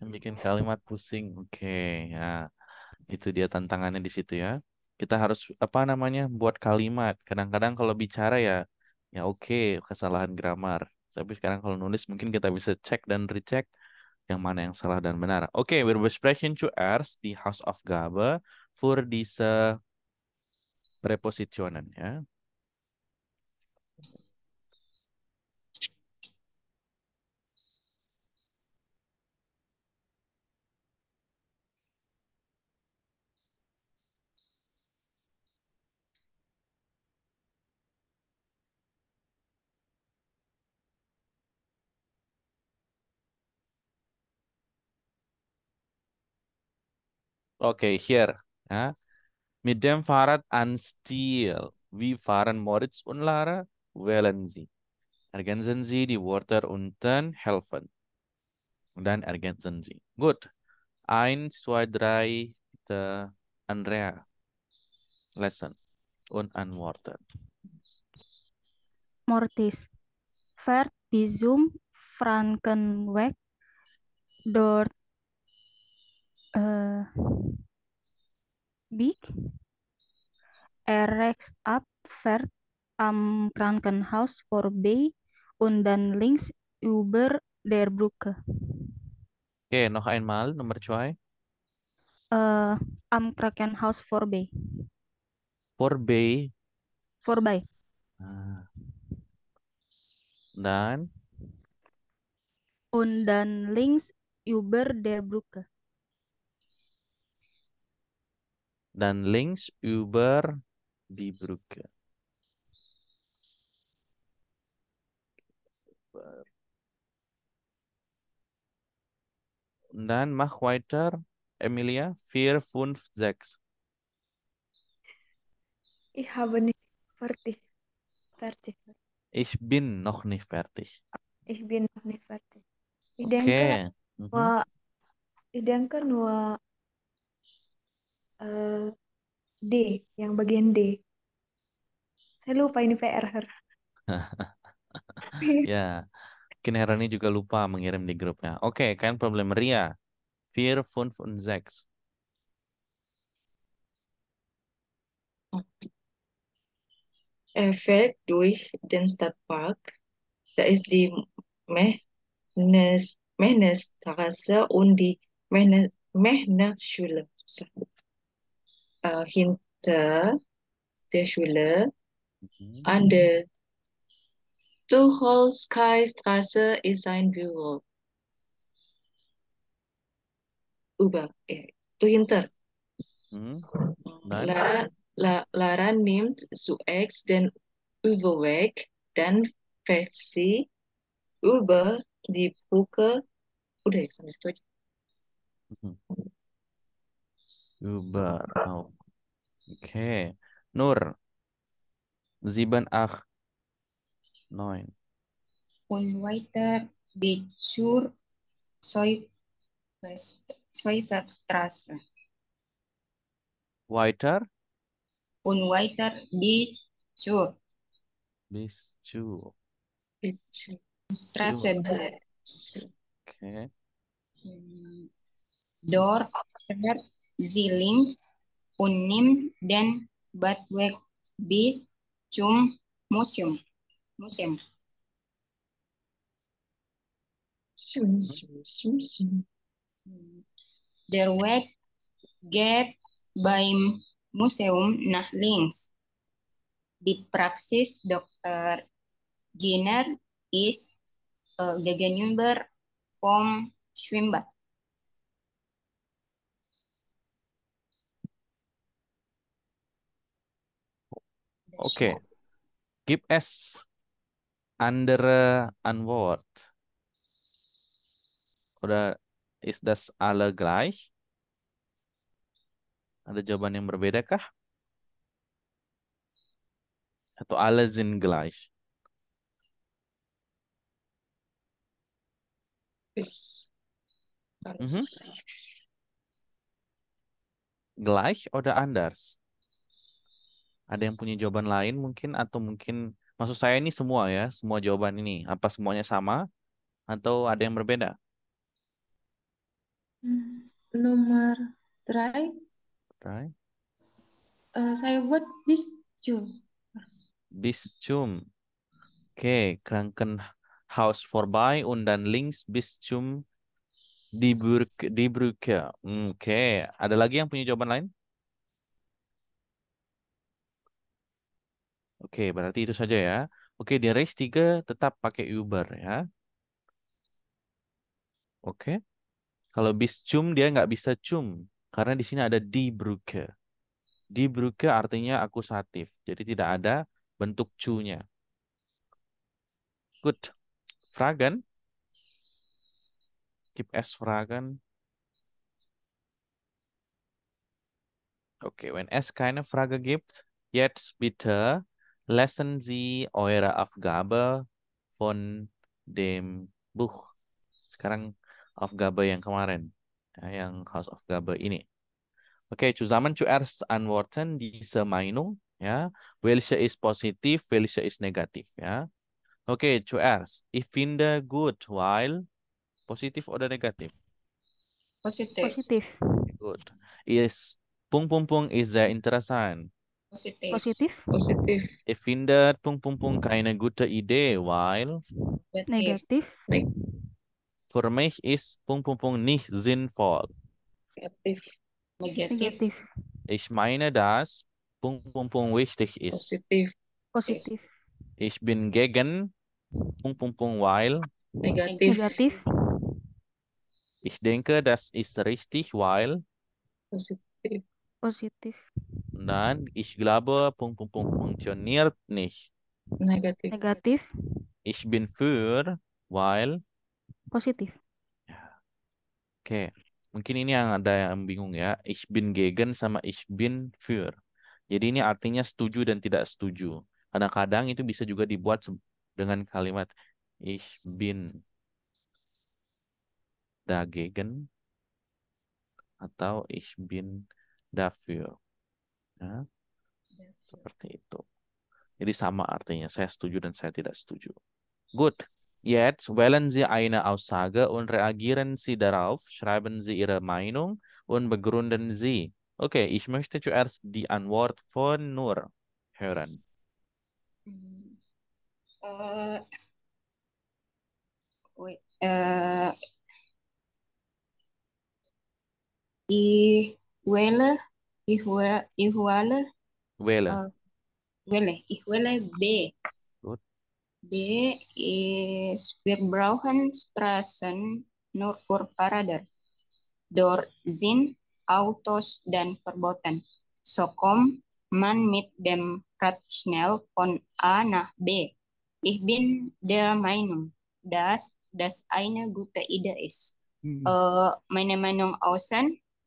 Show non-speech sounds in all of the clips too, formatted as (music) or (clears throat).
yang bikin kalimat pusing. Oke, okay, ya. Itu dia tantangannya di situ ya. Kita harus apa namanya? buat kalimat. Kadang-kadang kalau bicara ya ya oke okay, kesalahan grammar. Tapi sekarang kalau nulis mungkin kita bisa cek dan recheck yang mana yang salah dan benar. Oke, okay, wir di house of Gabe for this uh, prepositionan, ya. Okay, here. Huh? Mit dem Fahrrad an Stil. Wie fahren Moritz und Lara. Wählen Sie. Ergänzen Sie die Wörter unten helfen. Und dann ergänzen Sie. Gut. Eins, zwei, drei. The Andrea. Lesson. Und Wörter. Mortis. Fährt Bisum Frankenweg dort uh, big Rex, up vert am um, house for und dann links Uber, der Brücke. Okay, noch einmal nomor zwei. Uh, eh, am Krankenhaus Bay. For Bay. Ah. Dan. Und dann links Uber, der Brücke. dan links über die Brücke. Dan dann mach weiter, Emilia. 4, 5, 6. Ich habe nicht fertig. fertig. Ich bin noch nicht fertig. Ich bin noch nicht fertig. Ich okay. denke, mhm. ich denke nur Eh, D, yang bagian D. Saya lupa ini PR. (laughs) Ya, mungkin Herani juga lupa mengirim di grupnya. Oke, kan problem Ria. fear von von sechs. Efek eh, fährt durch den Stadtpark. Da ist die Mehnes, Mehnesstraße und die Mehnes, Mehnesschule susah. äh, hinter der Schule mhm. an der Straße ist ein Büro. Über, äh, dahinter. Mhm. Lara, La, Lara nimmt zuerst den Überweg, dann fährt sie über die Brücke. Oder ich haben wir deutsch. Mhm. Über, Okay. Nur. Sieben, acht, neun. Und weiter bis zur Seuferstraße. Weiter? Und weiter bis zur. Bis zur. Bis zur. Straße. Okay. Hmm. Dort wird sie links UNIM dan batwek Bis, Cum, Museum. Museum. The wet get by museum nah links. Di praksis dokter Giner is uh, gegenyumber pom swimbat. Oke. Okay. Give us under uh, Antwort. Oder is das alle gleich? Ada jawaban yang berbeda kah? Atau alle sind gleich? Mm -hmm. gleich oder anders? ada yang punya jawaban lain mungkin atau mungkin maksud saya ini semua ya, semua jawaban ini apa semuanya sama atau ada yang berbeda? Hmm, nomor try. Try. Uh, saya buat bis cum. Bis cum. Oke, okay. kranken house for buy undan links bis cum di di Diebrücke. Hmm, oke, okay. ada lagi yang punya jawaban lain? Oke, berarti itu saja ya. Oke, di race 3 tetap pakai Uber ya. Oke. Kalau bis cum dia nggak bisa cum karena di sini ada di Brücke. Di Brücke artinya akusatif. Jadi tidak ada bentuk cunya. Good. Fragen. Keep as Fragen. Okay, when S of Frage gibt, jetzt bitter. Lassen Sie eure Aufgabe von dem Buch. Sekarang Aufgabe yang kemarin, ya, yang House of Gabe ini. Oke, okay, zusammen zuerst antworten diese Meinung, ya. Welche ist positiv, welche ist negativ, ya. Oke, okay, zuerst. Ich finde gut, weil positif oder negatif? Positif. Positif. Good. Is pung pung pung is the interessant. Positiv. Positif. Positif. Ich finde Punkt, Punkt, Punkt keine gute Idee, weil negativ. Für mich ist Punkt, Punkt, Punkt nicht sinnvoll. Negativ. Negativ. Ich meine, dass Punkt, Punkt, Punkt wichtig ist. Positiv. Positiv. Ich bin gegen Punkt, Punkt, Punkt, weil negativ. negativ. Ich denke, das ist richtig, weil positiv. Positiv. Dan ich glaube, Punkt, Punkt, Punkt, funktioniert nicht. Negatif. Negativ. Ich bin für, while. Positif. Ya. Oke, okay. mungkin ini yang ada yang bingung ya. Ich bin gegen sama ich bin für. Jadi ini artinya setuju dan tidak setuju. Kadang-kadang itu bisa juga dibuat dengan kalimat ich bin dagegen atau ich bin dafür. Ya. Ya, ya. Seperti itu. Jadi sama artinya saya setuju dan saya tidak setuju. Good. yet wählen Sie eine Aussage und reagieren Sie darauf, schreiben Sie Ihre Meinung und begründen Sie. Okay, ich möchte zuerst die Antwort von Nur hören. Uh, wait, uh, äh, i Igual, igual. Huela. Uh, Ihuala B. Gut. B is wir Strassen, Straßen nur für Fahrräder. Dort sind Autos dan verboten. So kommt man mit dem Rad schnell von A nach B. Ich bin der Meinung, dass das eine gute Idee ist. Mhm. Uh, meine Meinung außen,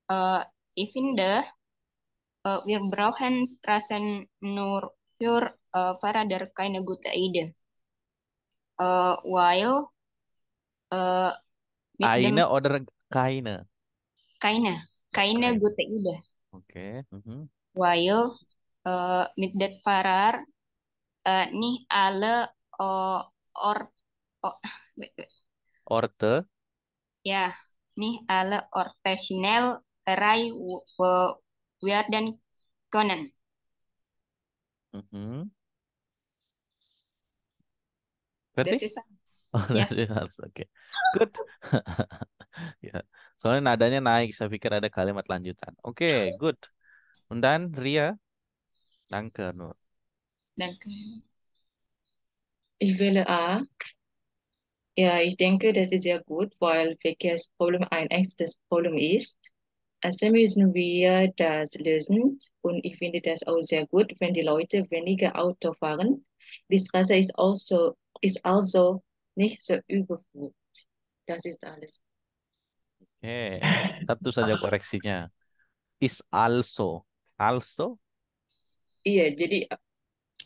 uh, ich finde, uh, wir brauchen Straßen nur für uh, Fahrer der keine gute Idee. Uh, eh, while uh, eine dem, oder keine? Keine, keine okay. gute Idee. Okay. Mm -hmm. While uh, mit den Fahrer uh, nih alle uh, or oh, (laughs) Orte. Ja, nicht alle Orte schnell rai Weird dan Conan. Mm -hmm. Berarti? This is (laughs) Oh, yeah. Ya. Oke. Okay. Good. (laughs) ya. Soalnya nadanya naik, saya pikir ada kalimat lanjutan. Oke, okay, good. Undan, Ria. Danke, Nur. Danke. Ich will A. Ja, ich denke, das ist sehr gut, weil Verkehrsproblem ein echtes Problem ist. Assemblée müssen wir das lösen und ich finde das auch sehr gut, wenn die Leute weniger Auto fahren. Die Straße ist also, ist also nicht so überfüllt. Das ist alles. Oke, okay. satu saja koreksinya. Is also, also? Iya, jadi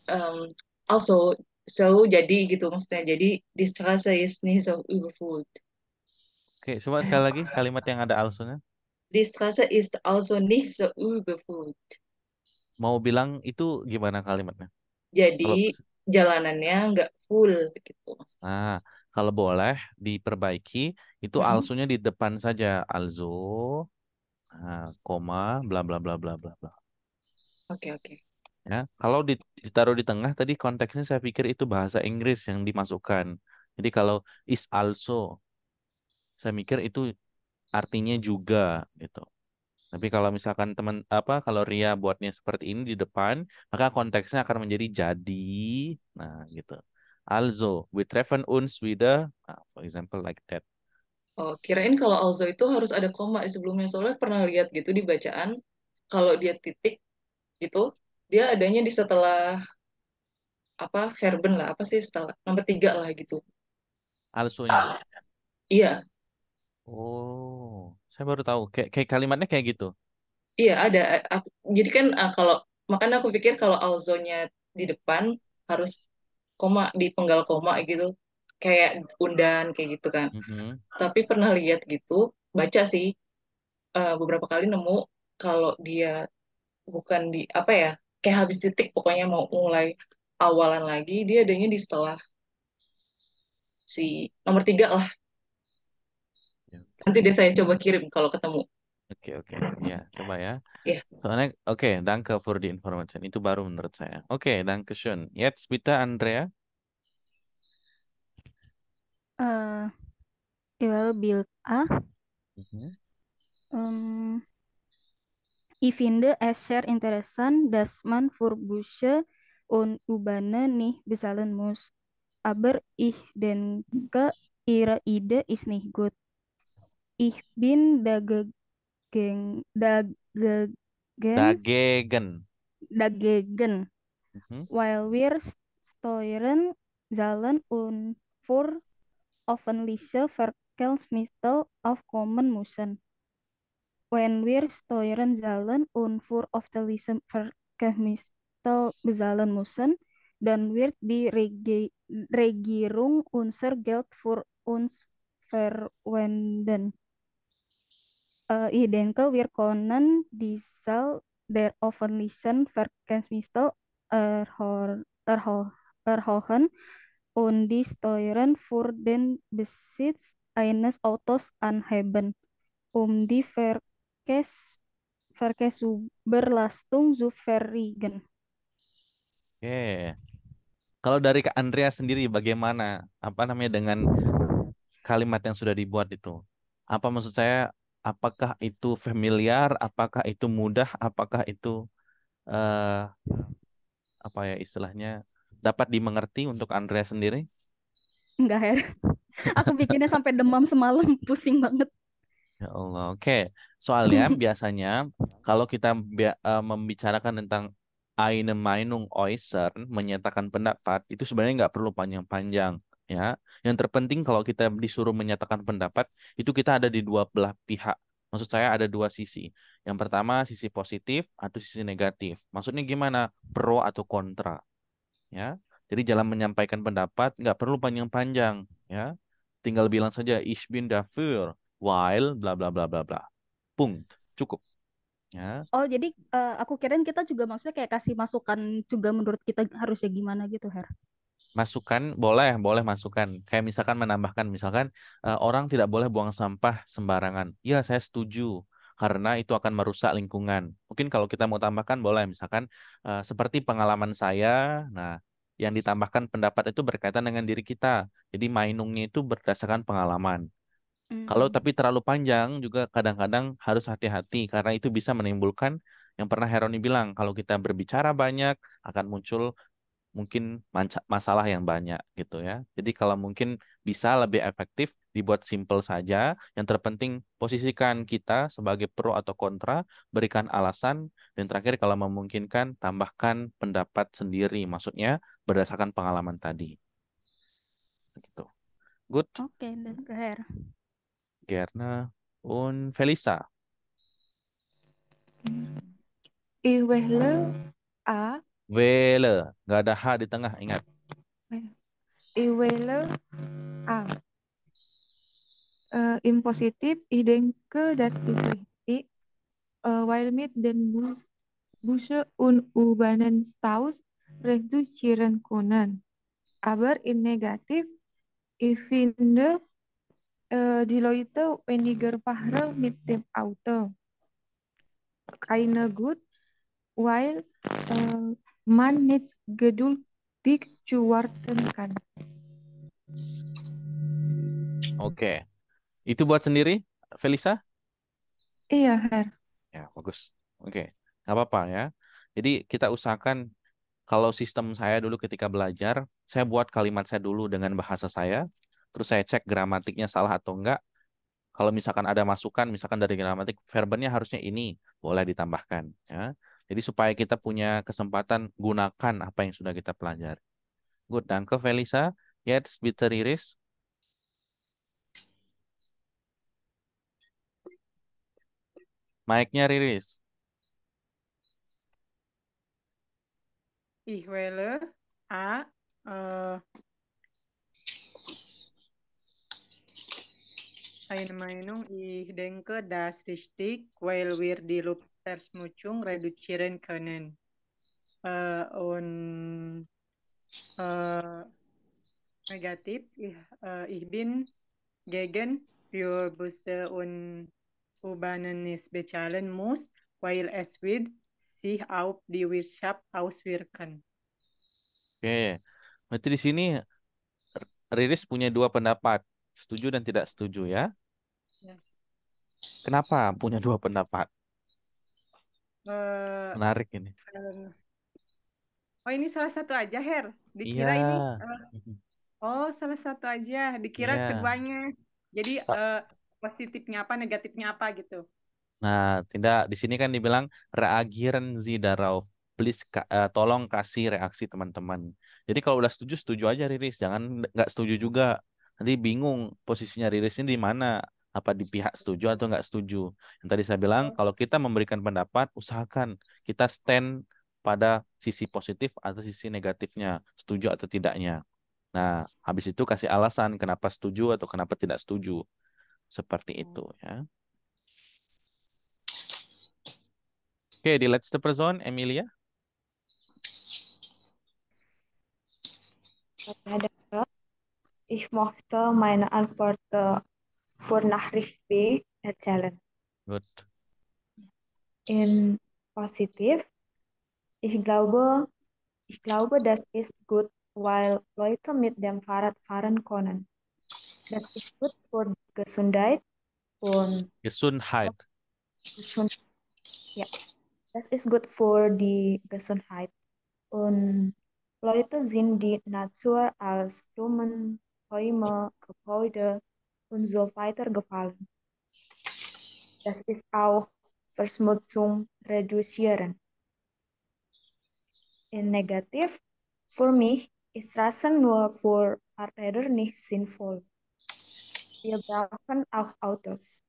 um, also, so jadi gitu maksudnya. Jadi di Straße ist nicht so überfüllt. Oke, okay, coba sekali lagi kalimat yang ada also-nya. Die Straße ist also nicht so überfüllt. Mau bilang itu gimana kalimatnya? Jadi kalau... jalanannya nggak full gitu. Nah, kalau boleh diperbaiki itu hmm. alsunya di depan saja alzo, nah, koma bla bla bla bla bla bla. Oke oke. Ya, kalau ditaruh di tengah tadi konteksnya saya pikir itu bahasa Inggris yang dimasukkan. Jadi kalau is also saya mikir itu artinya juga gitu. Tapi kalau misalkan teman apa kalau Ria buatnya seperti ini di depan, maka konteksnya akan menjadi jadi. Nah, gitu. Also, we treffen uns with nah, for example like that. Oh, kirain kalau also itu harus ada koma sebelumnya. Soalnya pernah lihat gitu di bacaan, kalau dia titik gitu, dia adanya di setelah apa verben lah, apa sih setelah nomor tiga lah gitu. Also-nya. Ah, iya, Oh, saya baru tahu. Kayak, kayak kalimatnya kayak gitu. Iya, ada. Aku, jadi kan uh, kalau makanya aku pikir kalau alzonya di depan harus koma di penggal koma gitu, kayak undan kayak gitu kan. Mm -hmm. Tapi pernah lihat gitu, baca sih uh, beberapa kali nemu kalau dia bukan di apa ya, kayak habis titik pokoknya mau mulai awalan lagi, dia adanya di setelah si nomor tiga lah Nanti deh saya coba kirim kalau ketemu. Oke okay, oke okay. ya coba ya. Yeah. Soalnya oke okay, danke for the information itu baru menurut saya. Oke okay, danke schön. Yes Bita Andrea. Uh, eh, will build a. Mm -hmm. um, if in the as share dass man for Büsche on Ubane nih besalen mus Aber ih den ke ira ide is nih good. Ich bin dagegen dagegen dagegen dagegen mm -hmm. while wir steuern zalen und für offenliche Verkehrsmittel of common musen. When wir steuern zalen und für offenliche Verkehrsmittel bezahlen müssen, dann wird die Reg Regierung unser Geld for uns verwenden uh, eh, Idenke Wirkonen Diesel der Offenlichen Verkehrsminister er, Erhohen er, und die Steuern für den Besitz eines Autos anheben, um die Verkehrs Verkehrsüberlastung zu verringern. Oke. Kalau dari Kak Andrea sendiri bagaimana apa namanya dengan kalimat yang sudah dibuat itu? Apa maksud saya apakah itu familiar, apakah itu mudah, apakah itu uh, apa ya istilahnya dapat dimengerti untuk Andrea sendiri? Enggak, Her. Aku bikinnya sampai demam semalam, (laughs) pusing banget. Ya Allah, oke. Okay. Soalnya (laughs) biasanya kalau kita uh, membicarakan tentang Aine Meinung Oisern menyatakan pendapat, itu sebenarnya nggak perlu panjang-panjang ya yang terpenting kalau kita disuruh menyatakan pendapat itu kita ada di dua belah pihak maksud saya ada dua sisi yang pertama sisi positif atau sisi negatif maksudnya gimana pro atau kontra ya jadi jalan menyampaikan pendapat nggak perlu panjang-panjang ya tinggal bilang saja ich bin dafür while bla bla bla bla bla punkt cukup Ya. Oh jadi uh, aku kirain kita juga maksudnya kayak kasih masukan juga menurut kita harusnya gimana gitu Her? masukan boleh boleh masukan kayak misalkan menambahkan misalkan uh, orang tidak boleh buang sampah sembarangan ya saya setuju karena itu akan merusak lingkungan mungkin kalau kita mau tambahkan boleh misalkan uh, seperti pengalaman saya nah yang ditambahkan pendapat itu berkaitan dengan diri kita jadi mainungnya itu berdasarkan pengalaman mm. kalau hmm. tapi terlalu panjang juga kadang-kadang harus hati-hati karena itu bisa menimbulkan yang pernah Heroni bilang kalau kita berbicara banyak akan muncul mungkin masalah yang banyak gitu ya. Jadi kalau mungkin bisa lebih efektif dibuat simple saja. Yang terpenting posisikan kita sebagai pro atau kontra, berikan alasan, dan terakhir kalau memungkinkan tambahkan pendapat sendiri. Maksudnya berdasarkan pengalaman tadi. Gitu. Good. Oke, dan Ger. Gerna un Felisa. Ich A Wele, nggak ada H di tengah, ingat. Iwele A. Uh, impositif, idenke, das I. Uh, eh, While meet den Bus Busche und urbanen Staus ciren kunen. Aber in negatif I finde uh, die Leute weniger pahre mit dem Auto. Keine gut, while. uh, Man geduld tik zu warten kann. Oke. Okay. Itu buat sendiri, Felisa? Iya, Her. Ya, bagus. Oke. Okay. Gak apa-apa ya. Jadi kita usahakan kalau sistem saya dulu ketika belajar, saya buat kalimat saya dulu dengan bahasa saya, terus saya cek gramatiknya salah atau enggak. Kalau misalkan ada masukan, misalkan dari gramatik, verbennya harusnya ini, boleh ditambahkan. Ya. Jadi supaya kita punya kesempatan gunakan apa yang sudah kita pelajari. Good, dan ke Felisa. yet bitter Iris. Mic-nya Riris. Ih wähle A. Äh, eh. eine Meinung, ich denke, das richtig, weil wir die Luft versmuchung reduzieren können. Äh, eh, und äh, eh, negativ, ich, äh, eh, ich bin gegen für Busse und urbanen Nisbezahlen muss, weil es wird sich auf die Wirtschaft auswirken. Oke, okay. berarti di sini Riris punya dua pendapat, setuju dan tidak setuju ya? ya. Kenapa punya dua pendapat? uh, menarik ini. Uh, oh ini salah satu aja Her, dikira yeah. ini. Uh, oh salah satu aja, dikira yeah. keduanya. Jadi uh, positifnya apa, negatifnya apa gitu. Nah, tidak di sini kan dibilang reagieren zidarau. Please ka, uh, tolong kasih reaksi teman-teman. Jadi kalau udah setuju setuju aja Riris, jangan nggak setuju juga. Nanti bingung posisinya Riris ini di mana apa di pihak setuju atau nggak setuju. Yang tadi saya bilang oh. kalau kita memberikan pendapat, usahakan kita stand pada sisi positif atau sisi negatifnya, setuju atau tidaknya. Nah, habis itu kasih alasan kenapa setuju atau kenapa tidak setuju. Seperti oh. itu ya. Oke, okay, di Let's the Person, Emilia. If Mochte meine Antwort vor Nachricht B erzählen. Gut. In positiv. Ich glaube, ich glaube, das ist gut, weil Leute mit dem Fahrrad fahren können. Das ist gut für Gesundheit und Gesundheit. Gesund ja. Das ist gut für die Gesundheit. Und Leute sind die Natur als Blumen, Bäume, Gebäude, und so weiter gefallen. Das ist auch Verschmutzung reduzieren. In negativ, für mich ist Rassen nur für Fahrräder nicht sinnvoll. Wir brauchen auch Autos.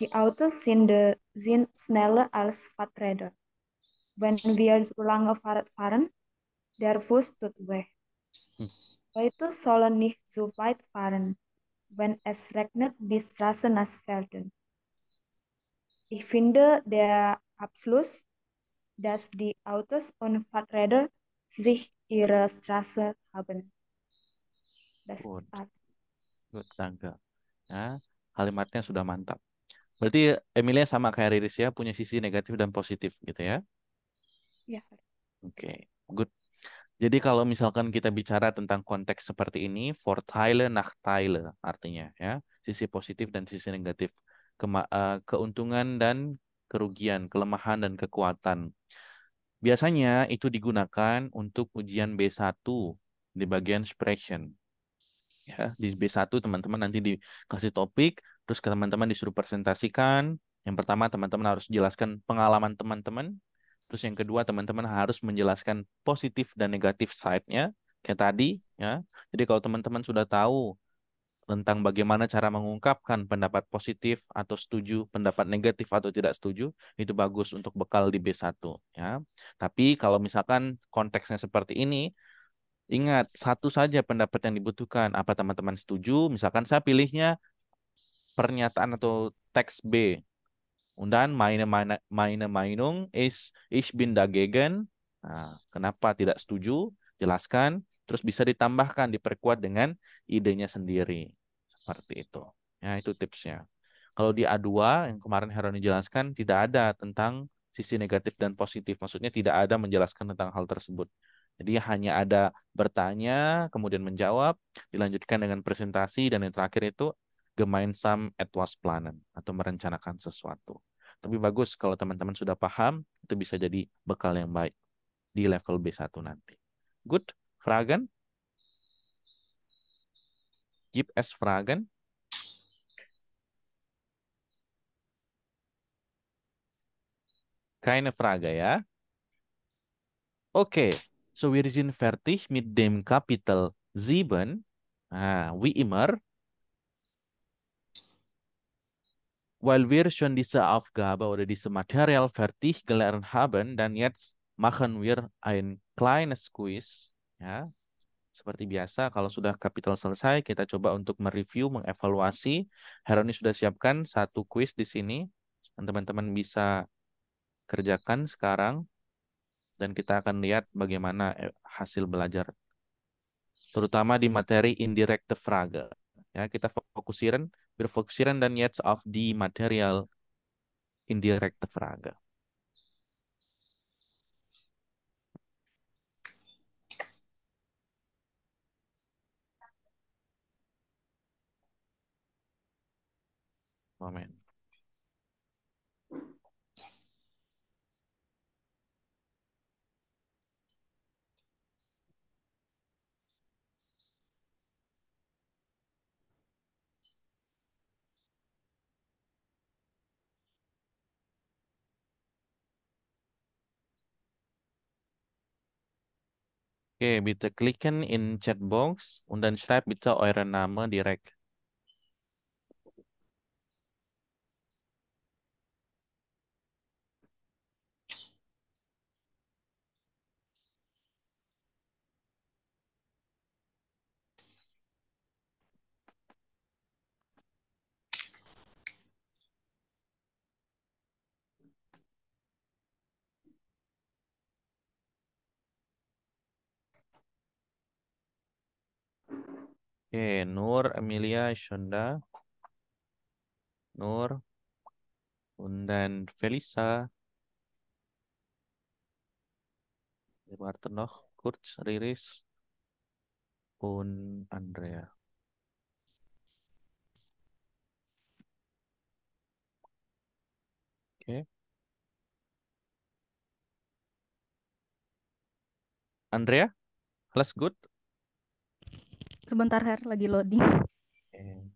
Die Autos sind, äh, sind schneller als Fahrräder. Wenn wir so lange Fahrrad fahren, der Fuß tut weh. Hm. Leute sollen nicht so weit fahren. wenn es regnet die Straße nass werden. Ich finde der Abschluss, dass die Autos und Fahrräder sich ihre Straße haben. Das Gut. ist alles. Gut, danke. Ya, kalimatnya sudah mantap. Berarti Emilia sama kayak Riris ya, punya sisi negatif dan positif gitu ya? Iya. Oke, okay. good. Jadi kalau misalkan kita bicara tentang konteks seperti ini, for nach Tyler artinya ya, sisi positif dan sisi negatif, Kema uh, keuntungan dan kerugian, kelemahan dan kekuatan. Biasanya itu digunakan untuk ujian B1 di bagian expression. Ya, di B1 teman-teman nanti dikasih topik, terus ke teman-teman disuruh presentasikan. Yang pertama teman-teman harus jelaskan pengalaman teman-teman Terus yang kedua teman-teman harus menjelaskan positif dan negatif side-nya kayak tadi ya. Jadi kalau teman-teman sudah tahu tentang bagaimana cara mengungkapkan pendapat positif atau setuju, pendapat negatif atau tidak setuju, itu bagus untuk bekal di B1 ya. Tapi kalau misalkan konteksnya seperti ini, ingat satu saja pendapat yang dibutuhkan. Apa teman-teman setuju? Misalkan saya pilihnya pernyataan atau teks B Und dann meine, meine, meine Meinung ist, ich bin dagegen. Nah, kenapa tidak setuju? Jelaskan. Terus bisa ditambahkan, diperkuat dengan idenya sendiri. Seperti itu. Ya, itu tipsnya. Kalau di A2 yang kemarin Heroni jelaskan, tidak ada tentang sisi negatif dan positif. Maksudnya tidak ada menjelaskan tentang hal tersebut. Jadi hanya ada bertanya, kemudian menjawab, dilanjutkan dengan presentasi, dan yang terakhir itu gemeinsam etwas planen atau merencanakan sesuatu. Tapi bagus kalau teman-teman sudah paham, itu bisa jadi bekal yang baik di level B1 nanti. Good, Fragen? Keep es Fragen? Keine Frage ya. Okay, so wir sind fertig mit dem Kapitel 7. Ah, wie immer weil wir schon diese Aufgabe oder diese Material fertig gelernt haben dan jetzt machen wir ein kleines Quiz ya. Seperti biasa kalau sudah kapital selesai kita coba untuk mereview, mengevaluasi. Heroni sudah siapkan satu quiz di sini. Teman-teman bisa kerjakan sekarang dan kita akan lihat bagaimana eh, hasil belajar terutama di materi the Frage. Ya, kita fokusirin berfokusiran dan jetzt of the Material indirect fraga. Moment. Okay, bitte klicken in Chatbox und dann schreibt bitte euren Namen direkt. Oke, Nur, Amelia, Shonda, Nur, Undan, Felisa, noch Kurz, Riris, und Andrea. Oke. Andrea, alles gut? Sebentar Her, lagi loading. Okay.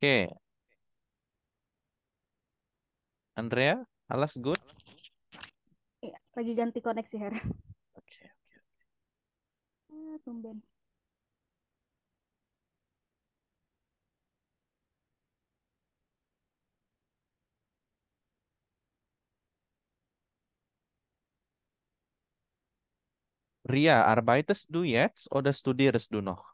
Oke, Andrea, alas good. Iya, lagi ganti koneksi Her. Oke, oke. Ah, tumben. Ria, arbeitest du jetzt oder studierst du noch?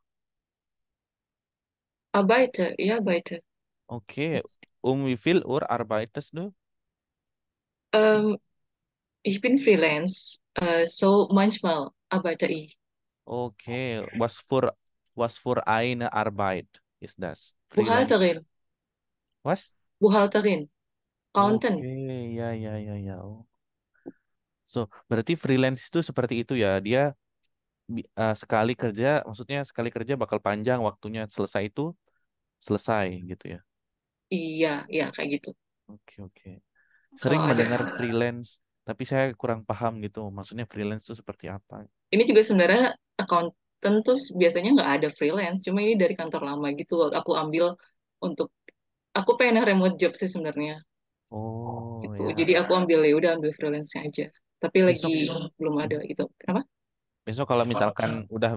Arbeite, ich arbeite. Okay. Um wie viel Uhr arbeitest du? Um, ich bin Freelance, uh, so manchmal arbeite ich. Okay. Was für, was für eine Arbeit ist das? Freelance? Buchhalterin. Was? Buchhalterin. Accountant. Okay, ya, ya, ya, ya. So, berarti freelance itu seperti itu ya. Dia uh, sekali kerja, maksudnya sekali kerja bakal panjang waktunya selesai itu selesai gitu ya? Iya, iya kayak gitu. Oke, oke. Sering Kalau ada mendengar (laughs) freelance, tapi saya kurang paham gitu. Maksudnya freelance itu seperti apa? ini juga sebenarnya accountant tuh biasanya nggak ada freelance cuma ini dari kantor lama gitu aku ambil untuk aku pengen remote job sih sebenarnya Oh, gitu ya. jadi aku ambil ya udah ambil freelance aja tapi Besok lagi belum ada gitu kenapa Besok kalau misalkan (clears throat) udah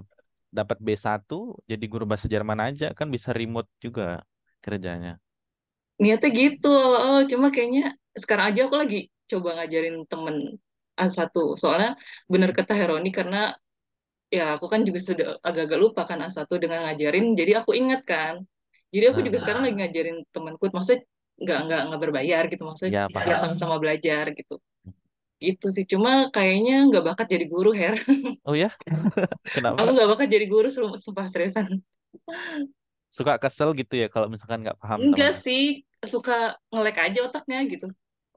dapat B1 jadi guru bahasa Jerman aja kan bisa remote juga kerjanya. Niatnya gitu, oh, cuma kayaknya sekarang aja aku lagi coba ngajarin temen A1 soalnya bener kata Heroni karena ya aku kan juga sudah agak-agak lupa kan A1 dengan ngajarin jadi aku ingat kan jadi aku juga sekarang lagi nah. ngajarin temenku. maksudnya nggak nggak nggak berbayar gitu maksudnya iya, ya, biar sama-sama belajar gitu itu sih, cuma kayaknya nggak bakat jadi guru, Her. (laughs) Oh ya? (laughs) Kenapa? Aku nggak bakat jadi guru, sumpah seriusan. Suka kesel gitu ya kalau misalkan nggak paham. Enggak teman. sih, suka ngelek aja otaknya gitu.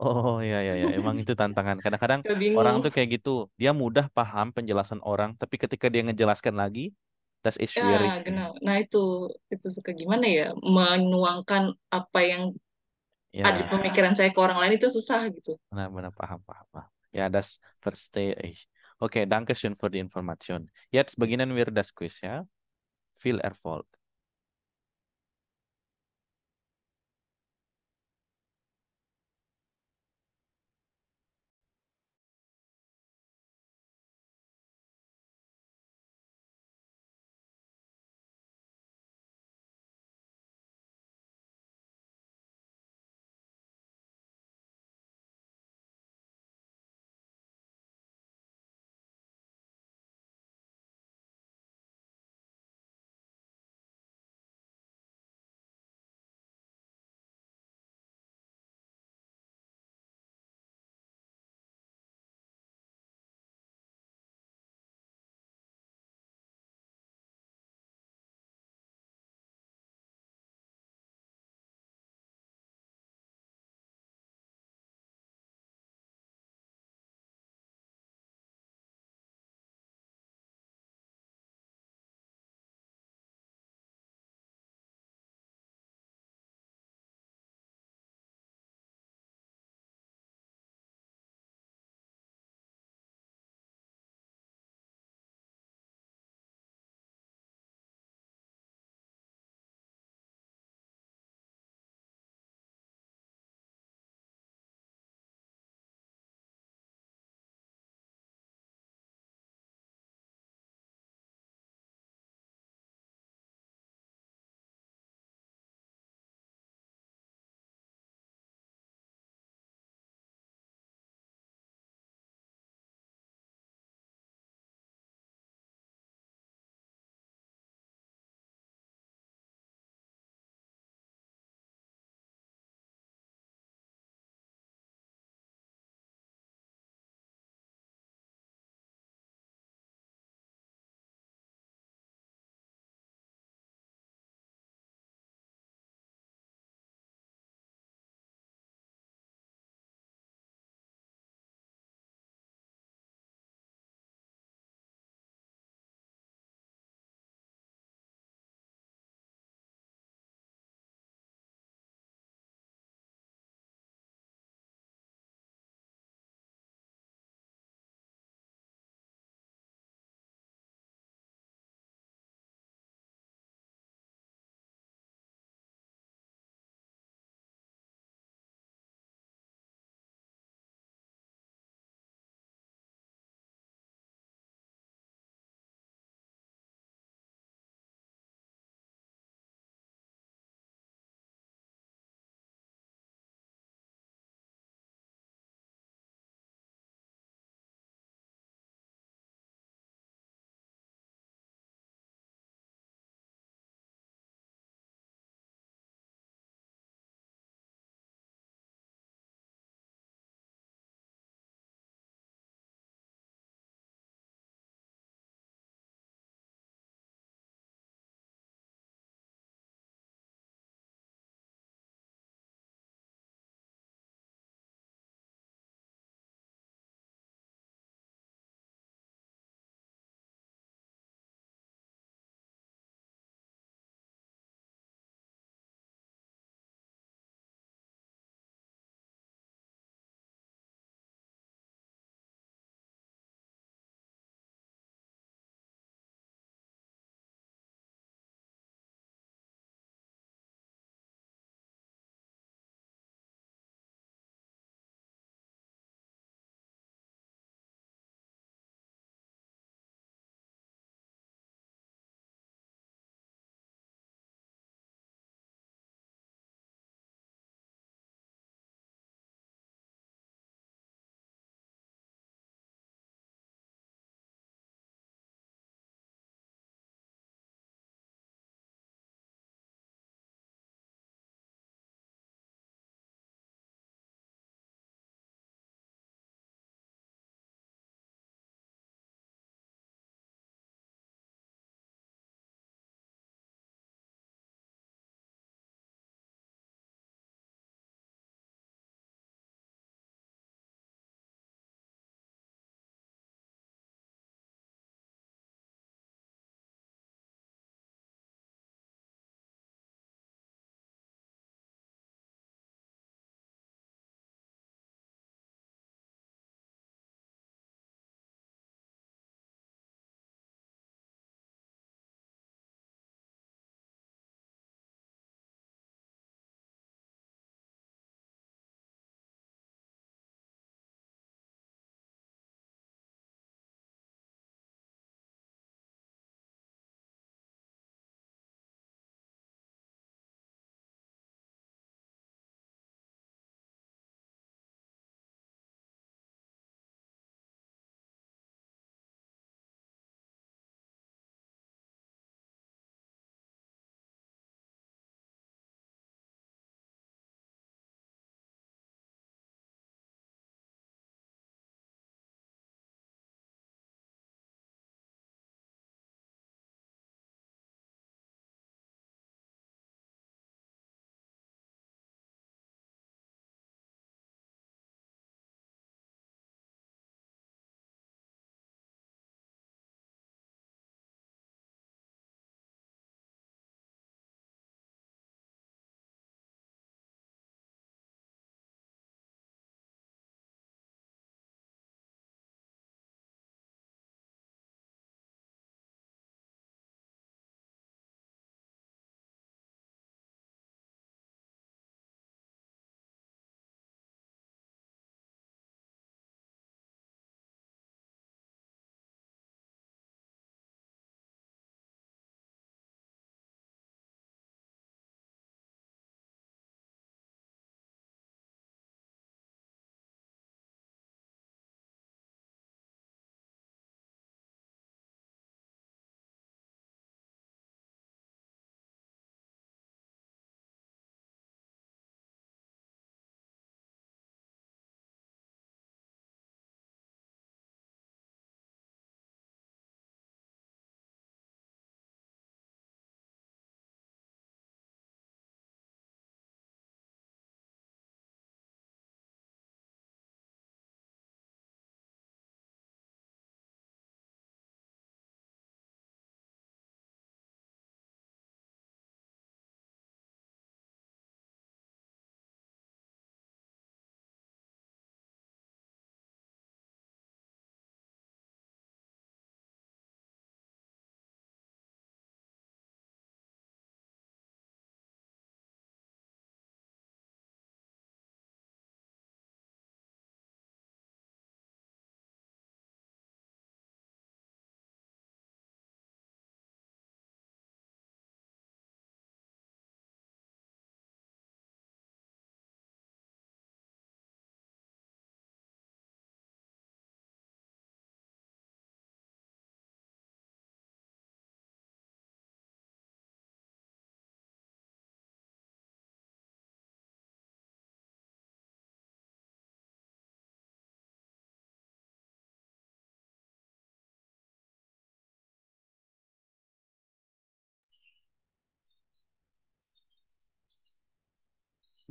Oh iya iya ya. emang itu tantangan. Kadang-kadang orang tuh kayak gitu, dia mudah paham penjelasan orang, tapi ketika dia ngejelaskan lagi, das is Ya, genau. Nah itu itu suka gimana ya menuangkan apa yang ya. ada di pemikiran saya ke orang lain itu susah gitu. Benar-benar paham paham. paham. Ja, ya, das verstehe ich. Okay, danke schön für die Information. Jetzt beginnen wir das Quiz, ja? Viel Erfolg.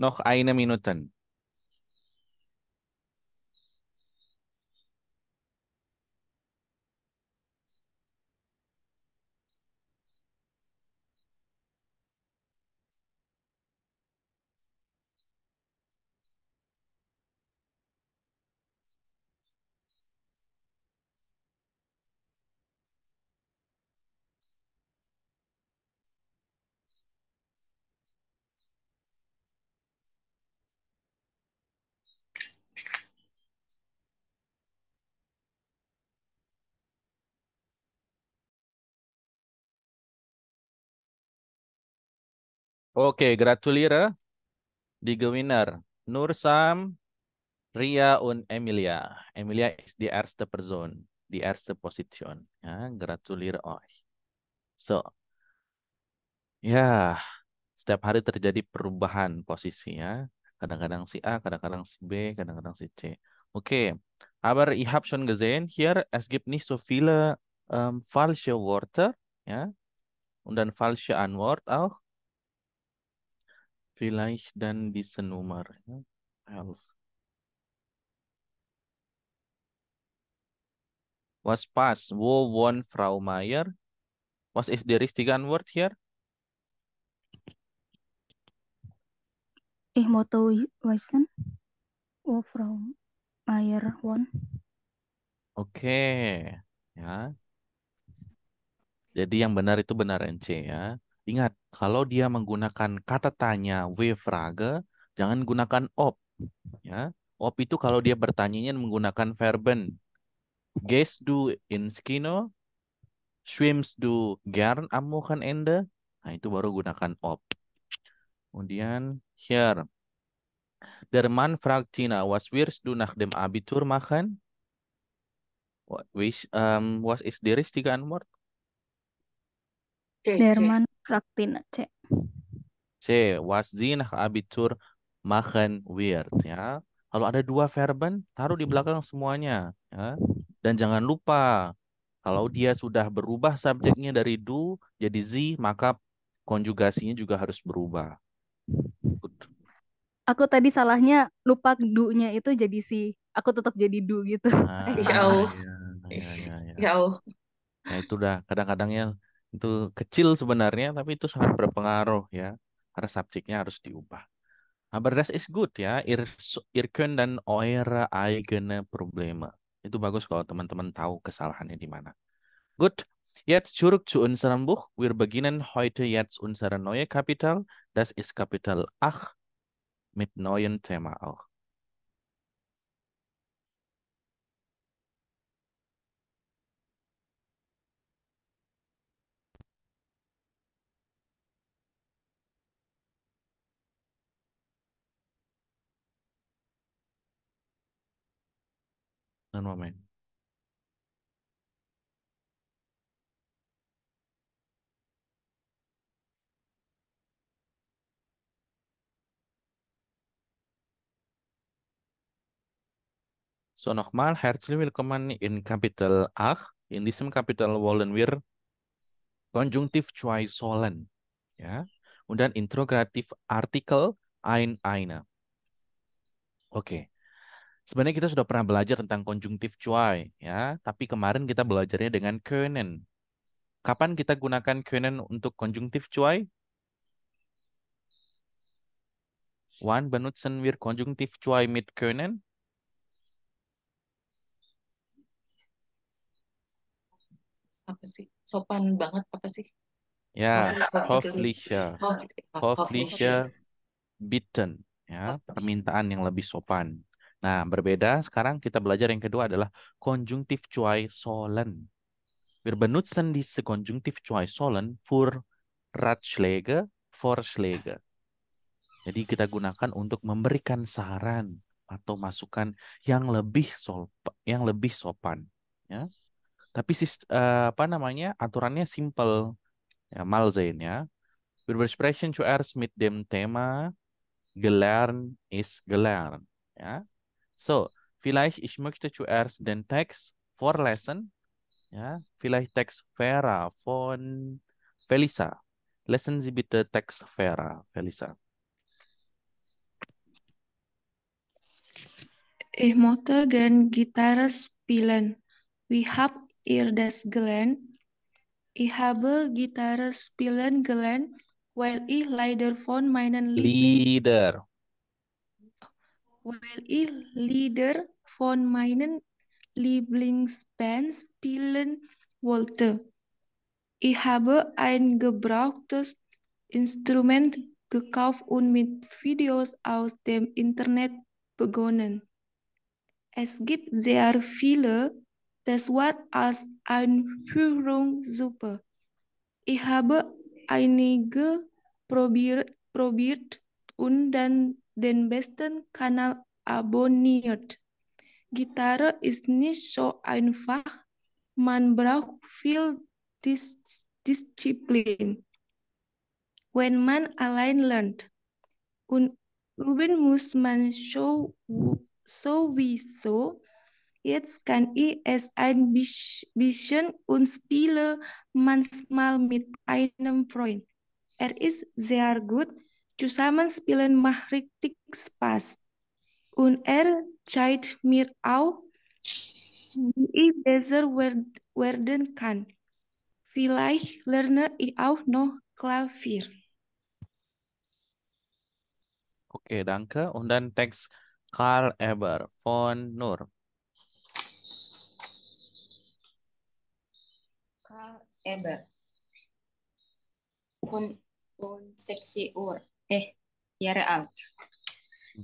noch eine Minute. Oke, gratulira di Nur Sam, Ria un Emilia. Emilia is die erste Person, the erste Position. Ya, gratuliere euch. So, ya, setiap hari terjadi perubahan posisinya. Kadang-kadang si A, kadang-kadang si B, kadang-kadang si C. Oke, aber ich habe schon gesehen, hier es gibt nicht so viele um, falsche Wörter, ja, ya. und dann falsche Antwort auch. Village dan Nummer. Ja? Elf. Was passt? Wo won Frau Mayer. Was is the Richtigan word here? Ich eh, moto wissen, wo Frau Mayer won. Oke. Okay. Ya. Jadi yang benar itu benar NC ya. Ingat, kalau dia menggunakan kata tanya W-frage, jangan gunakan op. Ya. Op itu kalau dia bertanyanya menggunakan verben. Gehst do in Kino? Swims du gern am Wochenende? Nah, itu baru gunakan op. Kemudian, here. Der Mann fragt Tina, was wirst du nach dem Abitur machen? What, which, um, ähm, was is die richtige Antwort? Der Mann Raktin C. C. Was din Abitur machen wird. Ya. Kalau ada dua verben, taruh di belakang semuanya. Ya. Dan jangan lupa, kalau dia sudah berubah subjeknya dari du jadi z, maka konjugasinya juga harus berubah. Good. Aku tadi salahnya lupa do-nya itu jadi si. Aku tetap jadi du gitu. Ah, (laughs) ya, ya, ya, ya, ya. ya. ya itu dah kadang-kadang ya itu kecil sebenarnya tapi itu sangat berpengaruh ya karena subjeknya harus diubah. Aber das ist gut ya. ir irken dan oera eigene Probleme. Itu bagus kalau teman-teman tahu kesalahannya di mana. good Jetzt zurück zu unserem Buch. Wir beginnen heute jetzt unsere neue Kapitel. Das ist Kapitel 8 mit neuen Thema auch. non So nochmal, herzlich willkommen in capital 8. In diesem Kapitel wollen wir Konjunktiv zwei sollen. Ja. Ya. Und dann Interrogativ Artikel ein eine. Okay. Sebenarnya kita sudah pernah belajar tentang konjungtif cuai, ya. Tapi kemarin kita belajarnya dengan können. Kapan kita gunakan können untuk konjungtif cuai? Wann benutzen wir konjungtif cuai mit können? Apa sih? Sopan banget apa sih? Ya, höflicher. Höflicher bitten, ya, permintaan yang lebih sopan. Nah, berbeda sekarang kita belajar yang kedua adalah konjungtif cuai solen. Wir benutzen diese konjungtif cuai solen für Ratschläge, Vorschläge. Jadi kita gunakan untuk memberikan saran atau masukan yang lebih sopan, yang lebih sopan, ya. Tapi uh, apa namanya? aturannya simple. Ya, Malzain ya. Wir besprechen zuerst mit dem Thema gelernt ist gelernt, ya So, vielleicht ich möchte zuerst den Text vorlesen. Ja, vielleicht Text Vera von Felisa. Lesen Sie bitte Text Vera, Felisa. Ich möchte gern Gitarre spielen. We have ihr das gelernt. Ich habe Gitarre spielen gelernt, weil ich leider von meinen Lieder. weil ich Lieder von meinen Lieblingsbands spielen wollte. Ich habe ein gebrauchtes Instrument gekauft und mit Videos aus dem Internet begonnen. Es gibt sehr viele, das war als Einführung super. Ich habe einige probiert, probiert und dann den besten Kanal abonniert. Gitarre ist nicht so einfach. Man braucht viel Dis Disziplin. Wenn man allein lernt und üben muss man so, sowieso. Jetzt kann ich es ein bisschen und spiele manchmal mit einem Freund. Er ist sehr gut zusammenspielen macht richtig Spaß. Und er zeigt mir auch, wie ich besser werden kann. Vielleicht lerne ich auch noch Klavier. Okay, danke. Und dann Text Karl Eber von Nur. Karl Eber. Und, um sexy Uhr eh Jahre alt.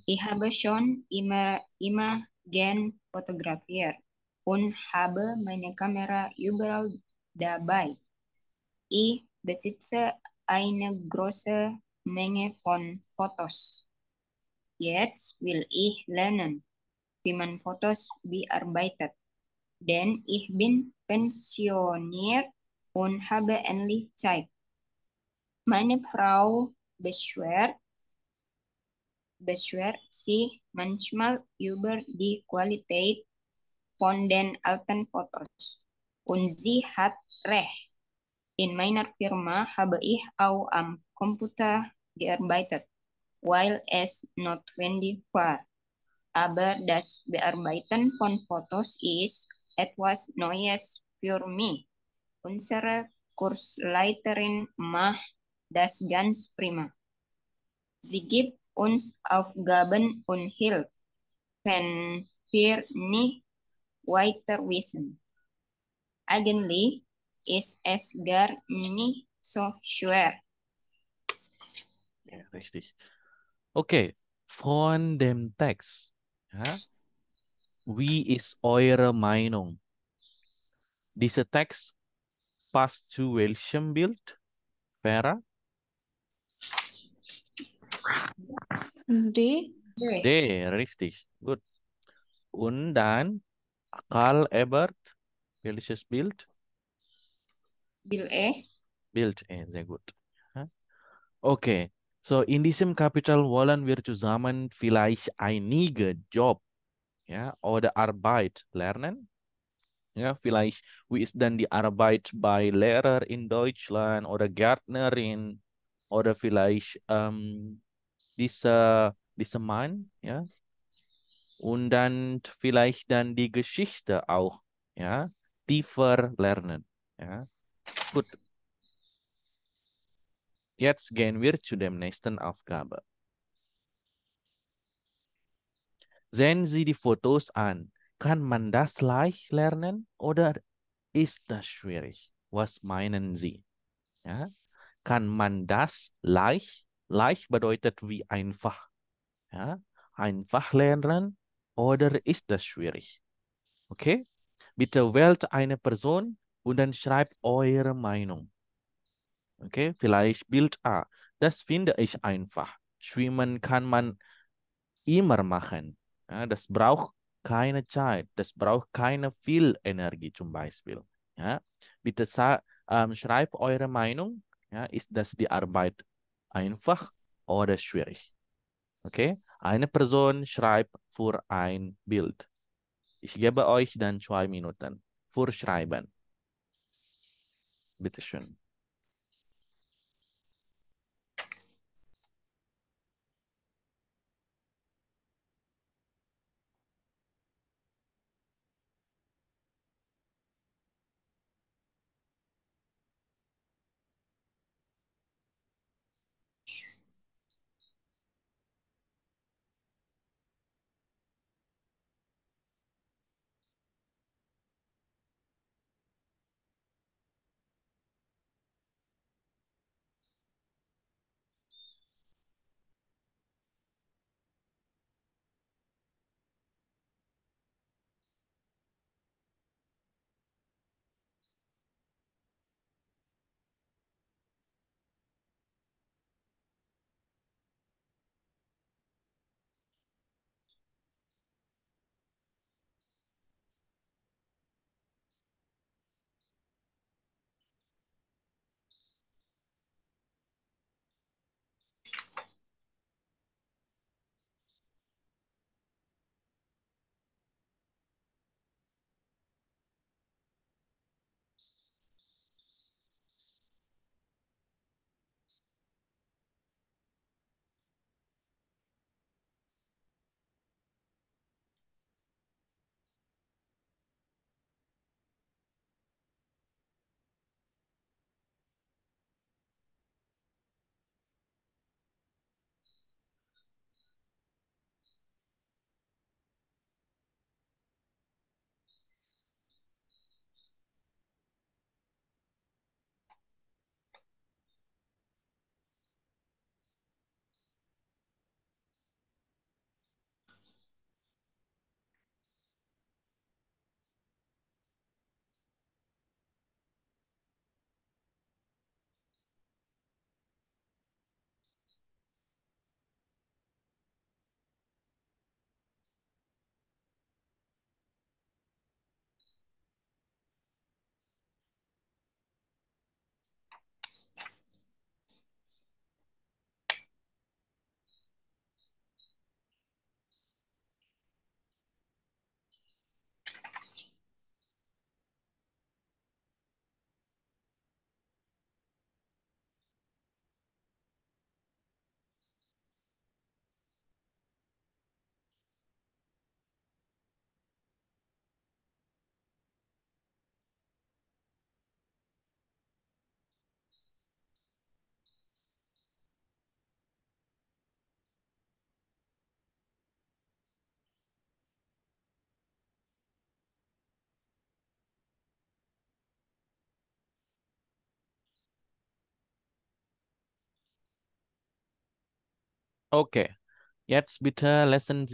Ich habe schon immer, immer gern fotografiert und habe meine Kamera überall dabei. Ich besitze eine große Menge von Fotos. Jetzt will ich lernen, wie man Fotos bearbeitet. Denn ich bin pensioniert und habe endlich Zeit. Meine Frau Beschwer. Beschwer si manchmal über die Qualität von den alten Fotos. Und sie hat recht. In meiner Firma habe ich auch am Computer gearbeitet, while es notwendig war. Aber das Bearbeiten von Fotos ist etwas Neues für mich. Unsere Kursleiterin macht das ganz prima. Sie gibt uns Aufgaben und hilft, wenn wir nicht weiter wissen. Eigentlich ist es gar nicht so schwer. Ja, richtig. Okay, von dem Text. Ja? Wie ist eure Meinung? Dieser Text passt zu welchem Bild, Vera? D. D. Richtig. Gut. Und dann Karl Ebert, welches Bild? Bild E. Bild E, sehr gut. Okay, so in diesem Kapitel wollen wir zusammen vielleicht einige Job ja, oder Arbeit lernen. Ja, vielleicht wie ist dann die Arbeit bei Lehrer in Deutschland oder Gärtnerin oder vielleicht ähm, dieser, dieser Mann, ja. Und dann vielleicht dann die Geschichte auch, ja, tiefer lernen, ja. Gut. Jetzt gehen wir zu der nächsten Aufgabe. Sehen Sie die Fotos an. Kann man das leicht lernen oder ist das schwierig? Was meinen Sie? Ja? Kann man das leicht Leicht bedeutet wie einfach. Ja? Einfach lernen oder ist das schwierig? Okay? Bitte wählt eine Person und dann schreibt eure Meinung. Okay? Vielleicht Bild A. Das finde ich einfach. Schwimmen kann man immer machen. Ja, das braucht keine Zeit. Das braucht keine viel Energie zum Beispiel. Ja? Bitte ähm, schreibt eure Meinung. Ja? Ist das die Arbeit einfach oder schwierig. Okay, eine Person schreibt für ein Bild. Ich gebe euch dann zwei Minuten für Schreiben. Bitteschön. Okay. Jetzt bitte lesson Z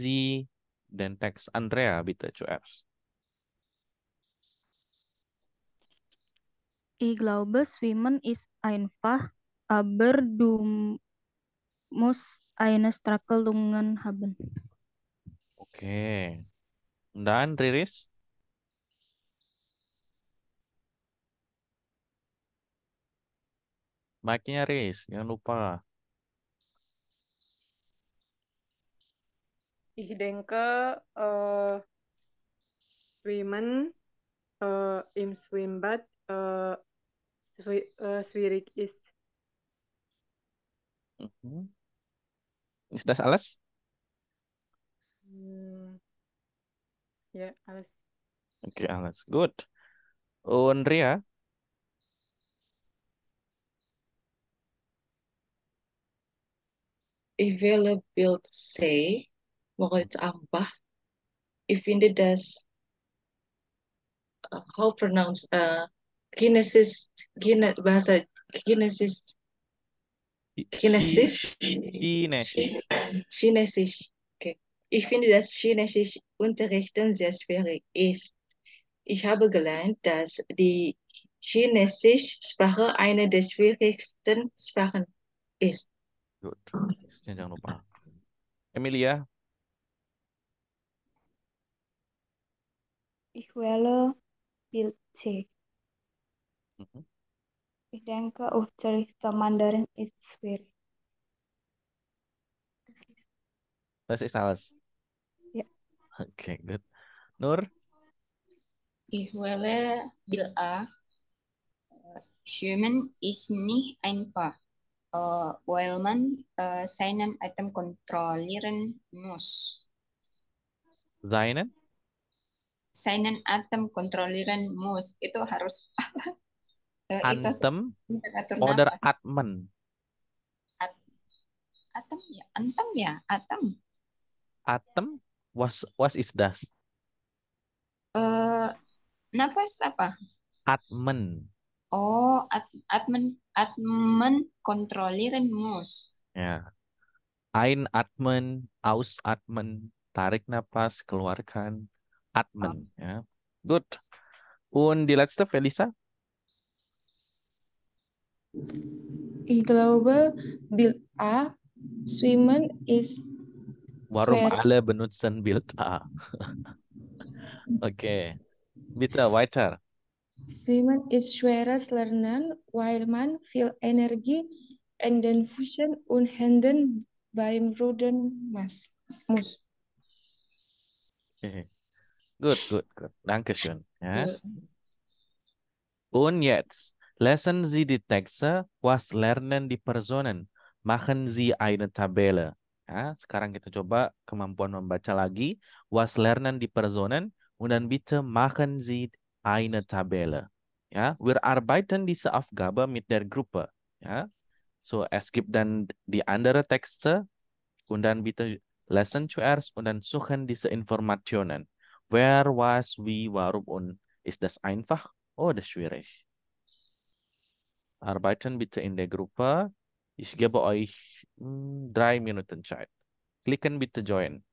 dan teks Andrea bitte zuerst. Ich glaube, Schwimmen ist einfach, aber du musst eine struggle dengan haben. Okay. Dan Riris? Mic-nya Riris, jangan lupa. ich denke uh, eh, swimmen uh, eh, im Schwimmbad uh, eh, schwi uh, schwierig ist. Mm-hmm. Ist das alles? Hmm. Ya, yeah, alles. Oke, okay, alles. Good. Und Ria? Ich will Moritz Ambach. Ich finde das, uh, how pronounce, uh, äh, Genesis, Genesis, Genesis, Genesis, Genesis, Chinesisch. Chinesisch. Okay. Ich finde, dass Genesis unterrichten sehr schwierig ist. Ich habe gelernt, dass die chinesische Sprache eine der schwierigsten Sprachen ist. Gut. Jangan lupa. Emilia, Ich wähle Bild C. Mhm. Ich uh, denke, Unterricht Mandarin ist schwierig. Das ist alles. Ja. Ya. Okay, good. Nur? Ich wähle Bild A. Schumann ist nicht einfach, eh, uh, weil man uh, seinen Atem kontrollieren muss. Seinen? Sainan Atom Kontroliran Mus itu harus (laughs) eh, Antem Order Atmen Atom ya Antem ya Atom Atom was was is das uh, nafas apa Atmen Oh at, Atmen Atmen Kontroliran Mus ya yeah. Ain Atmen Aus Atmen tarik nafas keluarkan Atmen. Ja. Ya. Gut. Und die letzte, Felisa? Ya, ich glaube, Bild A, Schwimmen ist Warum swear. alle benutzen Bild A? (laughs) okay. Bitte weiter. Schwimmen ist schweres Lernen, weil man viel Energie in den Füßen und Händen beim Rudern muss. Okay. Eh, Good, Good, good, Danke schön. Ja. Und jetzt. Lesen Sie die Texte, was lernen die Personen, machen Sie eine Tabelle. Ja, sekarang kita coba kemampuan membaca lagi. Was lernen die Personen und dann bitte machen Sie eine Tabelle. Ja, wir arbeiten diese Aufgabe mit der Gruppe. Ja, so es gibt dann die andere Texte und dann bitte lesen zuerst und dann suchen diese Informationen. Where was wie warum und ist das einfach oder oh, schwierig? Arbeiten bitte in der Gruppe. Ich gebe euch hm, drei Minuten Zeit. Klicken bitte Join.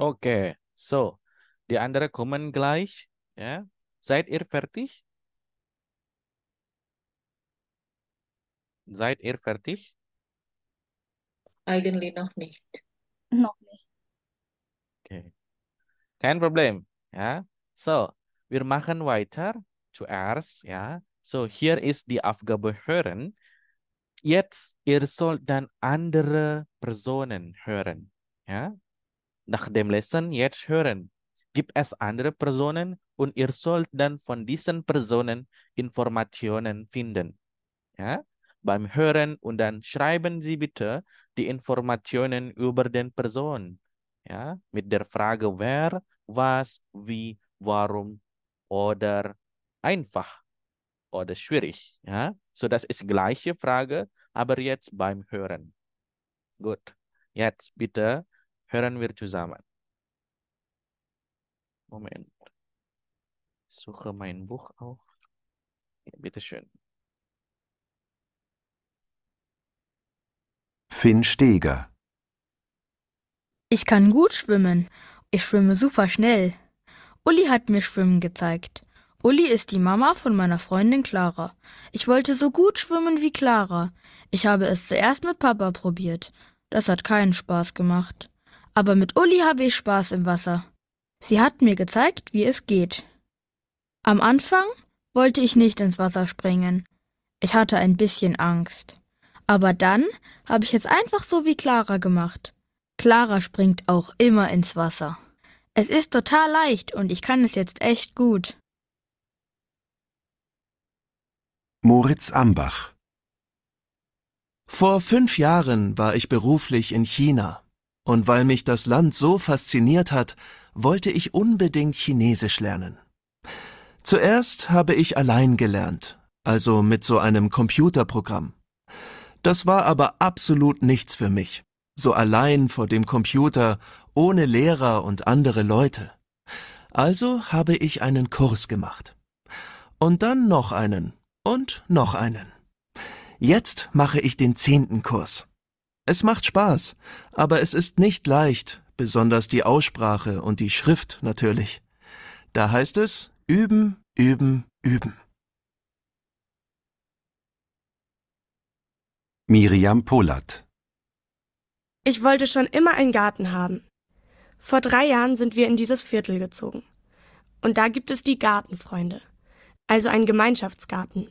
Okay, so die andere kommen gleich. Ja. Seid ihr fertig? Seid ihr fertig? Eigentlich noch nicht. Noch nicht. Okay. Kein Problem. Ja. So, wir machen weiter zuerst. Ja. So, hier ist die Aufgabe hören. Jetzt, ihr sollt dann andere Personen hören. Ja nach dem Lesson jetzt hören, gibt es andere Personen und ihr sollt dann von diesen Personen Informationen finden. Ja? Beim Hören und dann schreiben Sie bitte die Informationen über den Person. Ja? Mit der Frage wer, was, wie, warum oder einfach oder schwierig. Ja? So, das ist gleiche Frage, aber jetzt beim Hören. Gut, jetzt bitte Hören wir zusammen. Moment. Suche mein Buch auch. Ja, bitteschön. Finn Steger. Ich kann gut schwimmen. Ich schwimme super schnell. Uli hat mir Schwimmen gezeigt. Uli ist die Mama von meiner Freundin Clara. Ich wollte so gut schwimmen wie Clara. Ich habe es zuerst mit Papa probiert. Das hat keinen Spaß gemacht aber mit Uli habe ich Spaß im Wasser. Sie hat mir gezeigt, wie es geht. Am Anfang wollte ich nicht ins Wasser springen. Ich hatte ein bisschen Angst. Aber dann habe ich es einfach so wie Clara gemacht. Clara springt auch immer ins Wasser. Es ist total leicht und ich kann es jetzt echt gut. Moritz Ambach Vor fünf Jahren war ich beruflich in China. Und weil mich das Land so fasziniert hat, wollte ich unbedingt Chinesisch lernen. Zuerst habe ich allein gelernt, also mit so einem Computerprogramm. Das war aber absolut nichts für mich, so allein vor dem Computer, ohne Lehrer und andere Leute. Also habe ich einen Kurs gemacht. Und dann noch einen und noch einen. Jetzt mache ich den zehnten Kurs. Es macht Spaß, aber es ist nicht leicht, besonders die Aussprache und die Schrift natürlich. Da heißt es üben, üben, üben. Miriam Polat Ich wollte schon immer einen Garten haben. Vor drei Jahren sind wir in dieses Viertel gezogen. Und da gibt es die Gartenfreunde, also einen Gemeinschaftsgarten.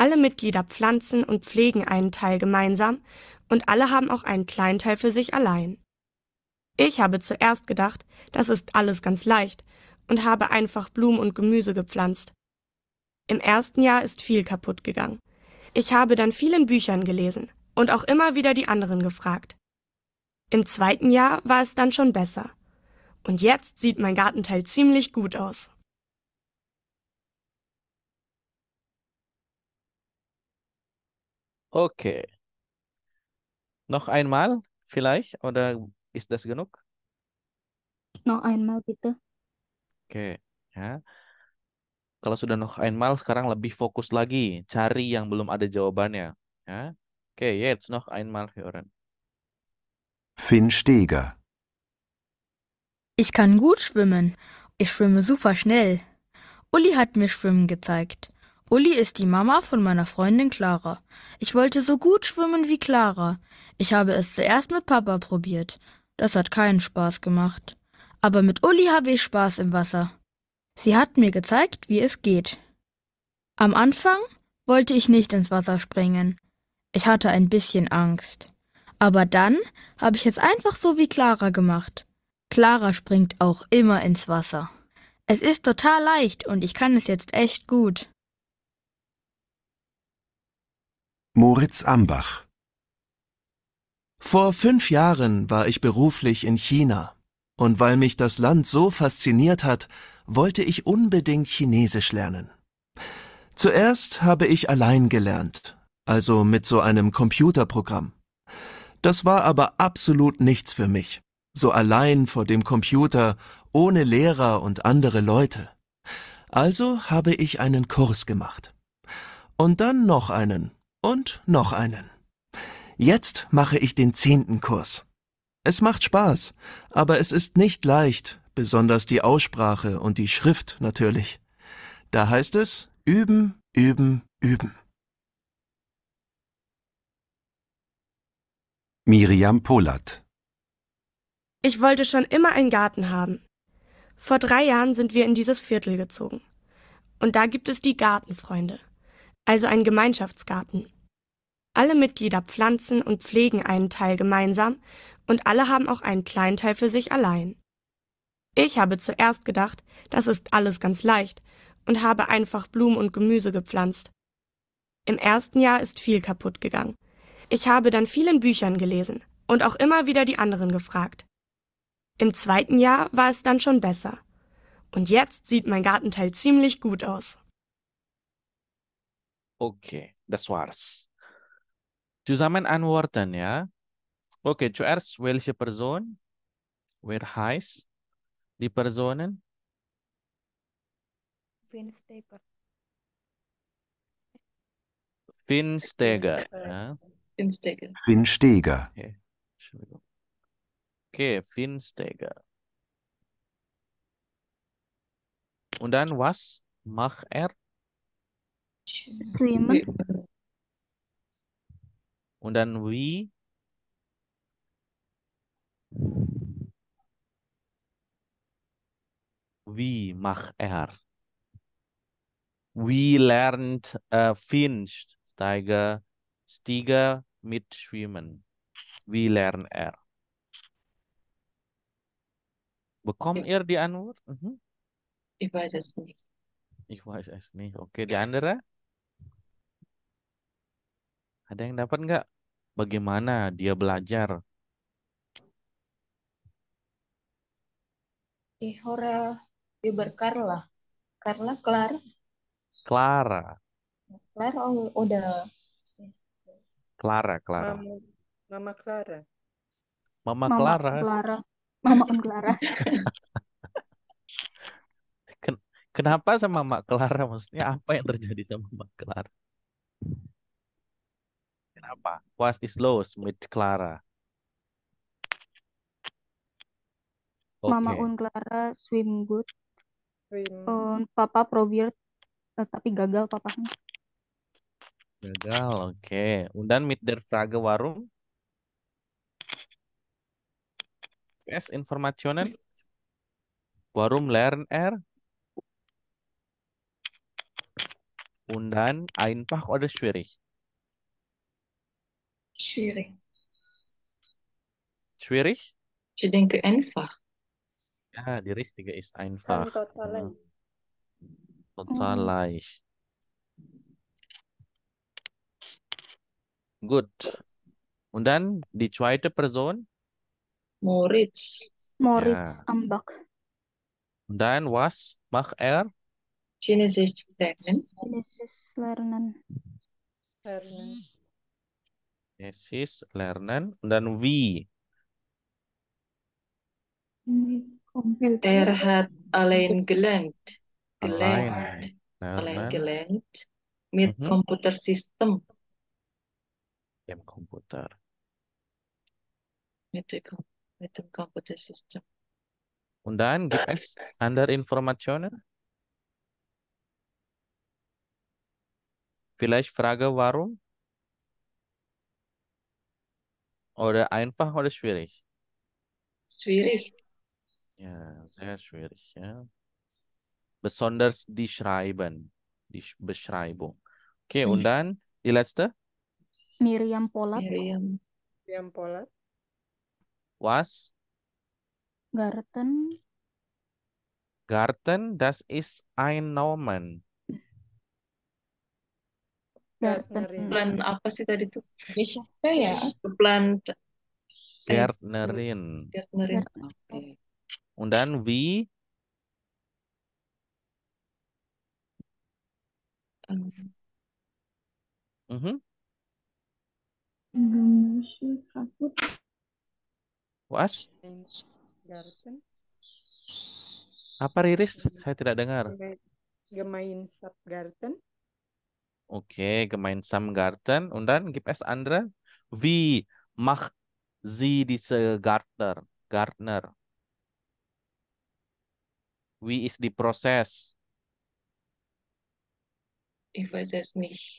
Alle Mitglieder pflanzen und pflegen einen Teil gemeinsam und alle haben auch einen kleinen Teil für sich allein. Ich habe zuerst gedacht, das ist alles ganz leicht und habe einfach Blumen und Gemüse gepflanzt. Im ersten Jahr ist viel kaputt gegangen. Ich habe dann vielen Büchern gelesen und auch immer wieder die anderen gefragt. Im zweiten Jahr war es dann schon besser. Und jetzt sieht mein Gartenteil ziemlich gut aus. Okay. Noch einmal vielleicht oder ist das genug? Noch einmal bitte. Oke, okay, ya. Kalau sudah noch einmal sekarang lebih fokus lagi, cari yang belum ada jawabannya, ya. Oke, okay, jetzt noch einmal hören. Finn Steger. Ich kann gut schwimmen. Ich schwimme super schnell. Uli hat mir Schwimmen gezeigt. Uli ist die Mama von meiner Freundin Clara. Ich wollte so gut schwimmen wie Clara. Ich habe es zuerst mit Papa probiert. Das hat keinen Spaß gemacht. Aber mit Uli habe ich Spaß im Wasser. Sie hat mir gezeigt, wie es geht. Am Anfang wollte ich nicht ins Wasser springen. Ich hatte ein bisschen Angst. Aber dann habe ich es einfach so wie Clara gemacht. Clara springt auch immer ins Wasser. Es ist total leicht und ich kann es jetzt echt gut. Moritz Ambach Vor fünf Jahren war ich beruflich in China. Und weil mich das Land so fasziniert hat, wollte ich unbedingt Chinesisch lernen. Zuerst habe ich allein gelernt, also mit so einem Computerprogramm. Das war aber absolut nichts für mich, so allein vor dem Computer, ohne Lehrer und andere Leute. Also habe ich einen Kurs gemacht. Und dann noch einen und noch einen. Jetzt mache ich den zehnten Kurs. Es macht Spaß, aber es ist nicht leicht, besonders die Aussprache und die Schrift natürlich. Da heißt es üben, üben, üben. Miriam Polat Ich wollte schon immer einen Garten haben. Vor drei Jahren sind wir in dieses Viertel gezogen. Und da gibt es die Gartenfreunde also ein Gemeinschaftsgarten. Alle Mitglieder pflanzen und pflegen einen Teil gemeinsam und alle haben auch einen kleinen Teil für sich allein. Ich habe zuerst gedacht, das ist alles ganz leicht und habe einfach Blumen und Gemüse gepflanzt. Im ersten Jahr ist viel kaputt gegangen. Ich habe dann vielen Büchern gelesen und auch immer wieder die anderen gefragt. Im zweiten Jahr war es dann schon besser. Und jetzt sieht mein Gartenteil ziemlich gut aus. Okay, das war's. Zusammen antworten, ja. Okay, zuerst welche Person? Wer heißt die Personen? Finsteger. Finsteger. Ja. Finsteger. Finsteger. Okay. Entschuldigung. Okay, Finsteger. Und dann, was macht er? Schwimmen. Und dann wie? Wie macht er? Wie lernt äh, Finch Steiger, Steiger mit Schwimmen? Wie lernt er? Bekommt ihr die Antwort? Mhm. Ich weiß es nicht. Ich weiß es nicht. Okay, die andere? Ada yang dapat nggak? Bagaimana dia belajar? Di Horel Carla. Carla Clara. Clara. Clara oh, udah. Clara, Clara. Mama, Clara. Mama, Mama Clara. Clara. Mama Clara. (laughs) Kenapa sama Mak Clara? Maksudnya apa yang terjadi sama Mak Clara? Kenapa? Was is lost with Clara. Okay. Mama un Clara swim good. Swim. Um, papa uh, tapi gagal papa. Gagal, oke. Okay. Undan mit der Frage warum? Yes, Informationen? Warum lernen er? Undan einfach oder schwierig? Schwierig. Schwierig? Ich denke einfach. Ja, die richtige ist einfach. Total mhm. leicht. Gut. Und dann die zweite Person? Moritz. Moritz ja. Ambak. Und dann was macht er? Chinesisches lernen. Chinesisches lernen. Lernen. Yesis, Lernen, dan V. Er hat allein gelernt. Gelernt. Allein gelernt. Mit mhm. computer system. Mit computer. komputer. Mit dem System Und dann gibt es andere Informationen? Vielleicht Frage, warum? Oder einfach oder schwierig? Schwierig. Ja, sehr schwierig. Ja. Besonders die Schreiben, die Beschreibung. Okay, mhm. und dann die letzte? Miriam Polat. Miriam, Miriam Polat. Was? Garten. Garten, das ist ein Nomen. Gartner. Plan apa sih tadi tuh? Wisata ya. Plan Gartnerin. Gartnerin. Okay. Und dann wie? Mhm. Was? Garden. Apa Riris? Saya tidak dengar. Gemain garden. Okay, gemeinsam Garten. Und dann gibt es andere. Wie macht sie diese Gartner? Gartner. Wie ist die Prozess? Ich weiß es nicht.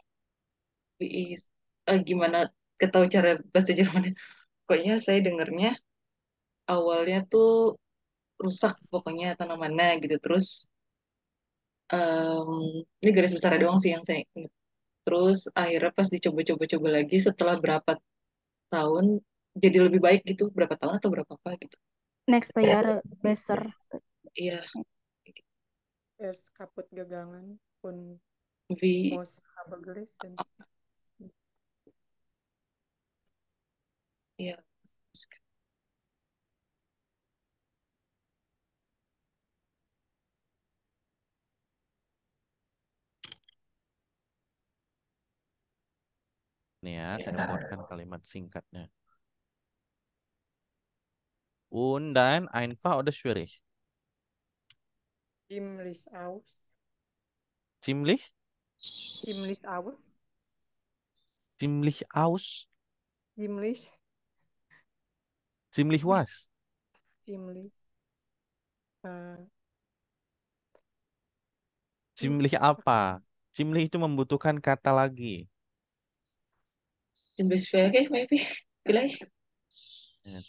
Wie ist, äh, eh, gimana ketahu cara bahasa Jerman? Pokoknya saya dengarnya awalnya tuh rusak pokoknya tanamannya gitu. Terus um, ini garis besar doang sih yang saya ingat terus akhirnya pas dicoba-coba-coba lagi setelah berapa tahun jadi lebih baik gitu berapa tahun atau berapa apa gitu next bayar besar iya harus kaput gegangan pun V most Iya. Yeah. Nih ya, iya. saya buatkan kalimat singkatnya. Undan, dann einfach oder schwierig? Ziemlich aus. Ziemlich? Ziemlich aus. Ziemlich aus. Ziemlich. Ziemlich was? Ziemlich. Uh, Ziemlich apa? Ziemlich itu membutuhkan kata lagi. Simlish maybe. Vielleicht. Ya.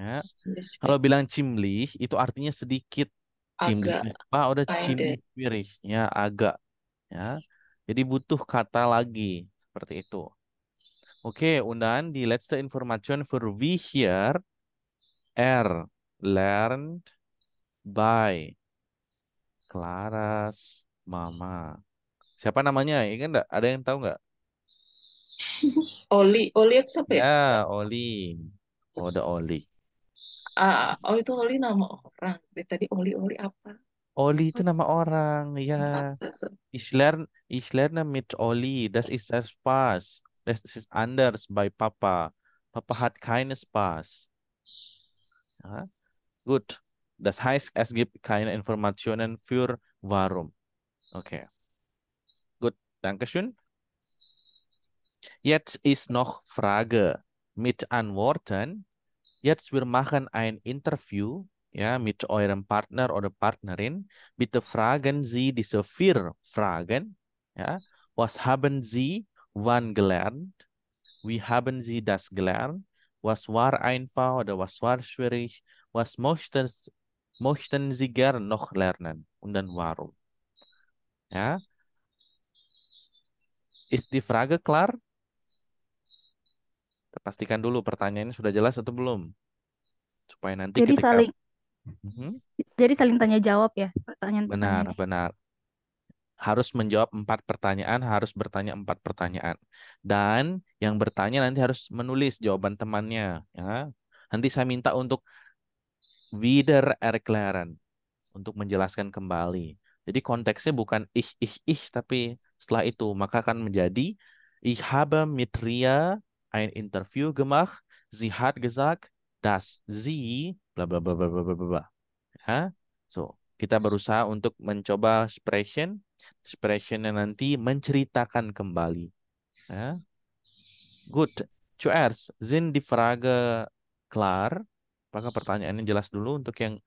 ya. Kalau bilang cimlih itu artinya sedikit. Cimlih apa? Udah cimlih ya agak. Ya. Jadi butuh kata lagi seperti itu. Oke, okay, undan di let's the information for we here er learned by Clara's mama. Siapa namanya? Ingat enggak Ada yang tahu nggak? Oli, Oli itu siapa ya? Ya, Oli. Oh, ada Oli. Ah, ah, ah, oh itu Oli nama orang. Dari tadi Oli Oli apa? Oli itu nama orang, ya. Hmm, ich lerne, ich lerne mit Oli. Das ist das Spaß. Das ist anders by Papa. Papa ah, hat keine Spaß. Ja. Gut. Das heißt, es gibt keine Informationen für warum. Okay. Dankeschön. Jetzt ist noch Frage mit Antworten. Jetzt wir machen ein Interview ja, mit eurem Partner oder Partnerin. Bitte fragen Sie diese vier Fragen. Ja. Was haben Sie wann gelernt? Wie haben Sie das gelernt? Was war einfach oder was war schwierig? Was möchten, möchten Sie gern noch lernen und dann warum? Ja, Is die Frage klar? Pastikan dulu pertanyaannya sudah jelas atau belum. Supaya nanti Jadi ketika saling Hmm? Jadi saling tanya jawab ya pertanyaan. Benar, benar. Harus menjawab empat pertanyaan, harus bertanya empat pertanyaan. Dan yang bertanya nanti harus menulis jawaban temannya. Ya. Nanti saya minta untuk wieder erklären untuk menjelaskan kembali. Jadi konteksnya bukan ih ih ih tapi setelah itu maka akan menjadi Ich habe mit Ria ein Interview gemacht. Sie hat gesagt, dass sie bla bla bla bla bla bla bla. Ha? So, kita berusaha untuk mencoba expression, expression yang nanti menceritakan kembali. Ha? Good. Cuers, sind die Frage klar? Apakah pertanyaannya jelas dulu untuk yang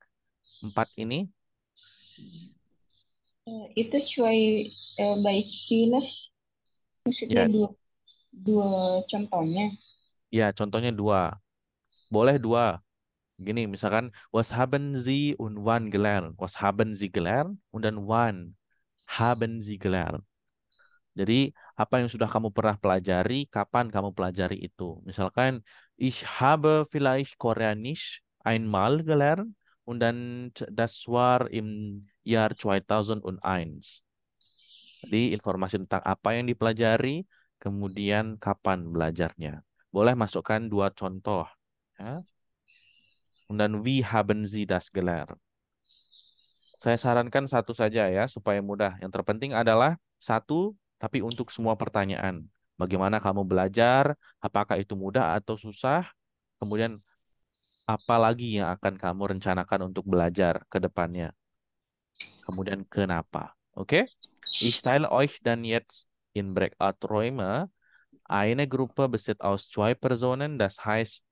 empat ini? Itu cuy eh, by spiller Maksudnya ya. dua, dua contohnya. Ya, contohnya dua. Boleh dua. Gini, misalkan was haben Sie und wann gelernt? Was haben Sie gelernt? Und dann wann haben Sie gelernt? Jadi, apa yang sudah kamu pernah pelajari, kapan kamu pelajari itu? Misalkan, ich habe vielleicht Koreanisch einmal gelernt und dann das war im Jahr 2001. Jadi informasi tentang apa yang dipelajari, kemudian kapan belajarnya. Boleh masukkan dua contoh. Ya. Und dann wie haben Sie das gelernt? Saya sarankan satu saja ya, supaya mudah. Yang terpenting adalah satu, tapi untuk semua pertanyaan. Bagaimana kamu belajar? Apakah itu mudah atau susah? Kemudian apa lagi yang akan kamu rencanakan untuk belajar ke depannya? Kemudian kenapa? Oke? Okay? Ich teile euch dann jetzt in Breakout-Räume eine Gruppe besteht aus zwei Personen, das heißt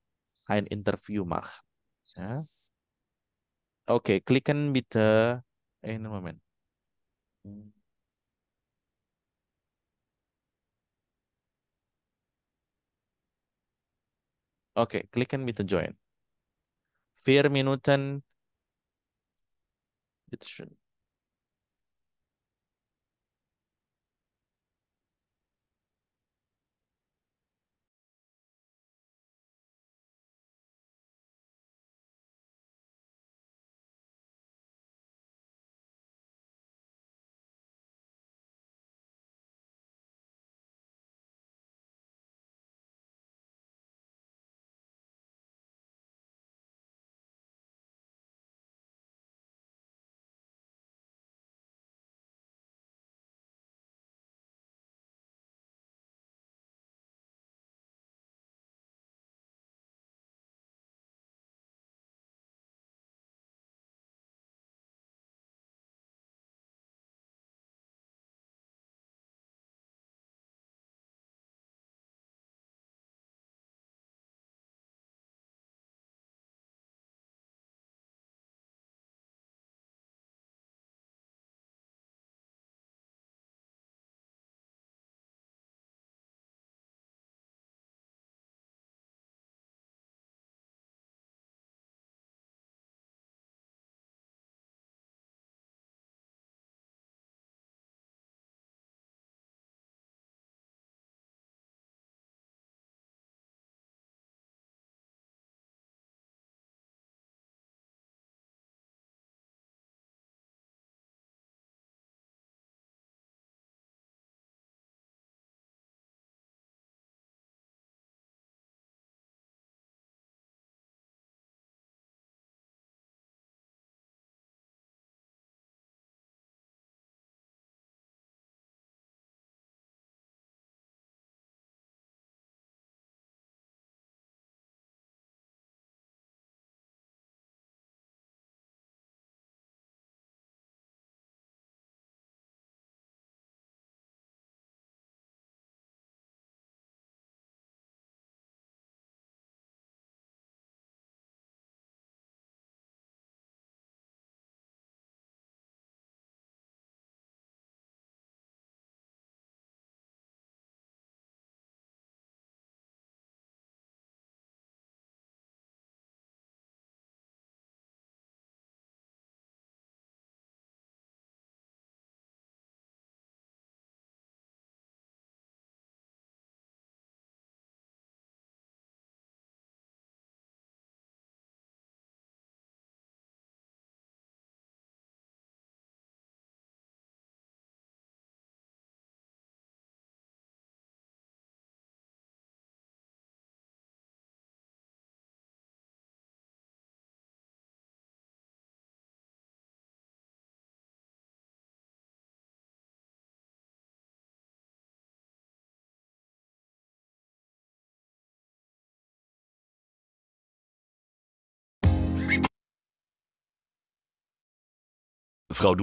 ein Interview mach. Ja? Okay, klikkan bitte. ini Moment. Okay, klikkan bitte join. Firminy Newton. It should Vrouw.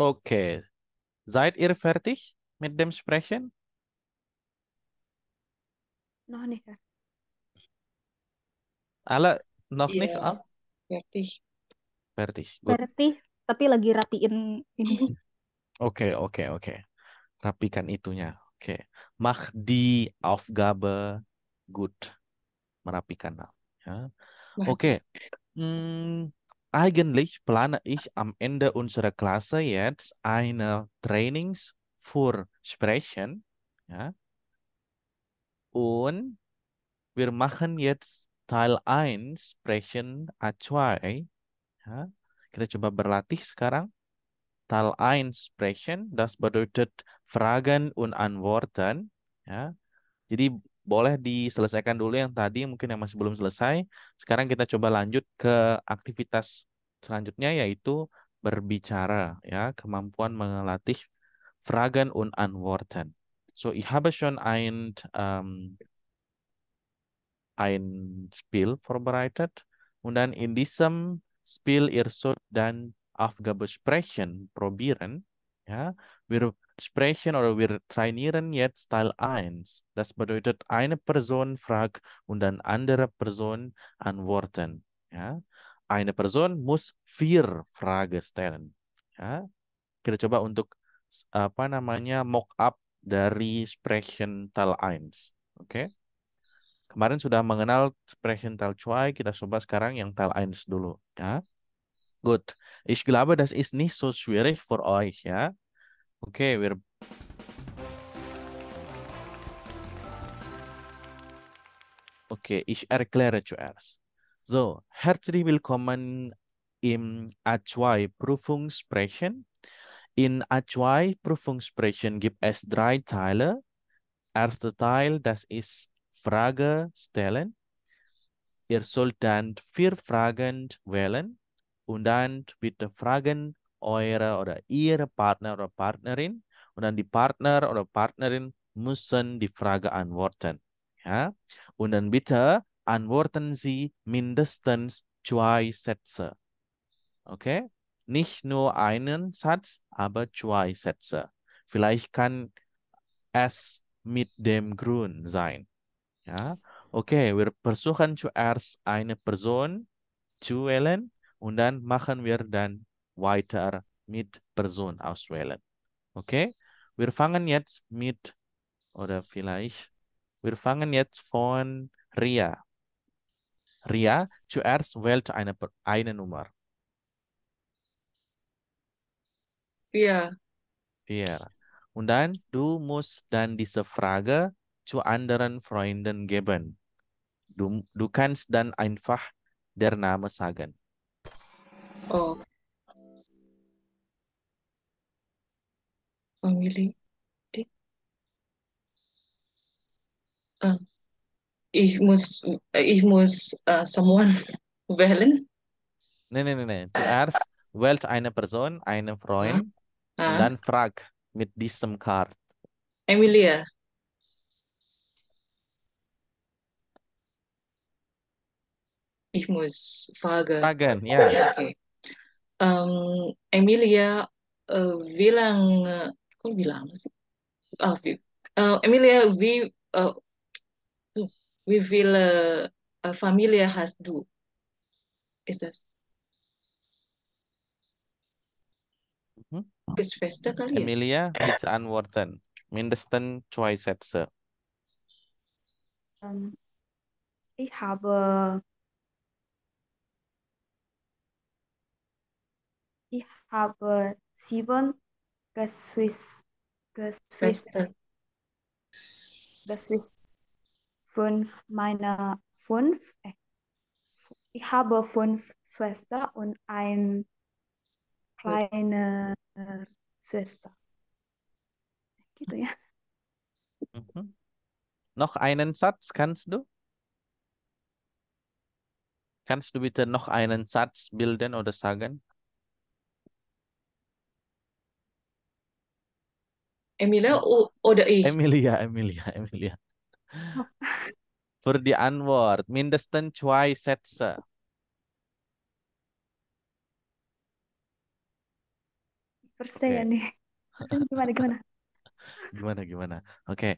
Okay. Seid ihr fertig mit dem Sprechen? Noch nicht. Alle noch yeah. nicht? Ah? Fertig. Fertig. Good. Fertig, tapi lagi rapiin ini. Oke, (laughs) okay, oke, okay, oke. Okay. Rapikan itunya. Oke. Okay. Mach die Aufgabe gut. Merapikan. Ya. Oke. Okay. Hmm, eigentlich plane ich am Ende unserer Klasse jetzt eine Trainings für Sprechen. Ja? Und wir machen jetzt Teil 1 Sprechen A2. Ja? Kita coba berlatih sekarang. Teil 1 Sprechen, das bedeutet Fragen und Antworten. Ja? Jadi boleh diselesaikan dulu yang tadi mungkin yang masih belum selesai. Sekarang kita coba lanjut ke aktivitas selanjutnya yaitu berbicara ya, kemampuan melatih Fragen und Antworten. So, ich habe schon ein um, ein Spiel vorbereitet und dann in diesem Spiel ihr sollt dann Aufgabe sprechen probieren. Ja, wir Sprechen oder wir trainieren jetzt Teil 1. Das bedeutet, eine Person fragt und dann andere Person antworten. Ja? Eine Person muss vier Fragen stellen. Ja? Kita coba untuk apa namanya mock up dari Sprechen Teil 1. Oke. Okay? Kemarin sudah mengenal Sprechen Teil 2, kita coba sekarang yang Teil 1 dulu, ya. Good. Ich glaube, das ist nicht so schwierig für euch, ja. Okay, we're Okay, ich erkläre zuerst. So, herzlich willkommen im A2 Prüfungssprechen. In A2 Prüfungssprechen gibt es drei Teile. Erster Teil, das ist Frage stellen. Ihr sollt dann vier Fragen wählen und dann bitte Fragen eure oder ihre Partner oder Partnerin. Und dann die Partner oder Partnerin müssen die Frage antworten. Ja? Und dann bitte antworten Sie mindestens zwei Sätze. Okay? Nicht nur einen Satz, aber zwei Sätze. Vielleicht kann es mit dem Grün sein. Ja? Okay, wir versuchen zuerst eine Person zu wählen und dann machen wir dann weiter mit Person auswählen. Okay? Wir fangen jetzt mit, oder vielleicht, wir fangen jetzt von Ria. Ria, zuerst wählt eine, eine Nummer. Vier. Vier. Und dann, du musst dann diese Frage zu anderen Freunden geben. Du, du kannst dann einfach der Name sagen. Oh. family. Uh, ähm, ich muss, ich muss uh, someone (laughs) wählen. Nein, nein, nein. Zuerst wählt eine Person, einen Freund, uh, und dann frag mit diesem Card. Emilia. Ich muss fragen. Fragen, ja. Okay. Um, ähm, Emilia, äh, wie lange kok lebih lama sih Oh, uh, Emilia we uh, we will uh, eh, familiar has do is that Kes hmm? kali ya? Emilia Bicaan Wharton Mindesten Choisetse um, a... I have a seven. The Swiss, Fünf meiner fünf. Ich habe fünf Schwestern und eine kleine Schwester. Gitu ya. Mhm. Noch einen Satz kannst du? Kannst du bitte noch einen Satz bilden oder sagen? Emilia U I. Emilia, Emilia, Emilia. Oh. For the Antwort mindestens zwei set. Percaya okay. nih. gimana gimana? (laughs) gimana gimana? Oke.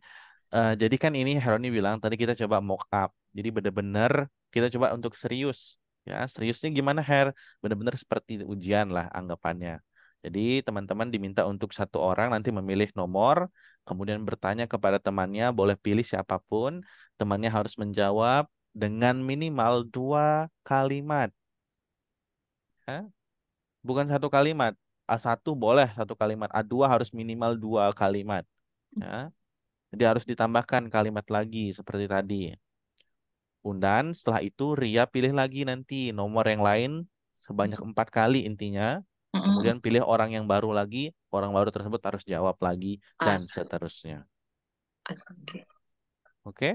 Uh, jadi kan ini Heroni bilang tadi kita coba mock up. Jadi benar-benar kita coba untuk serius. Ya, seriusnya gimana Her? Benar-benar seperti ujian lah anggapannya. Jadi teman-teman diminta untuk satu orang nanti memilih nomor, kemudian bertanya kepada temannya, boleh pilih siapapun. Temannya harus menjawab dengan minimal dua kalimat. Bukan satu kalimat. A1 boleh satu kalimat, A2 harus minimal dua kalimat. Ya. Jadi harus ditambahkan kalimat lagi seperti tadi. Undan, setelah itu Ria pilih lagi nanti nomor yang lain sebanyak empat kali intinya hmm Kemudian pilih orang yang baru lagi, orang baru tersebut harus jawab lagi dan As seterusnya. Oke. Okay.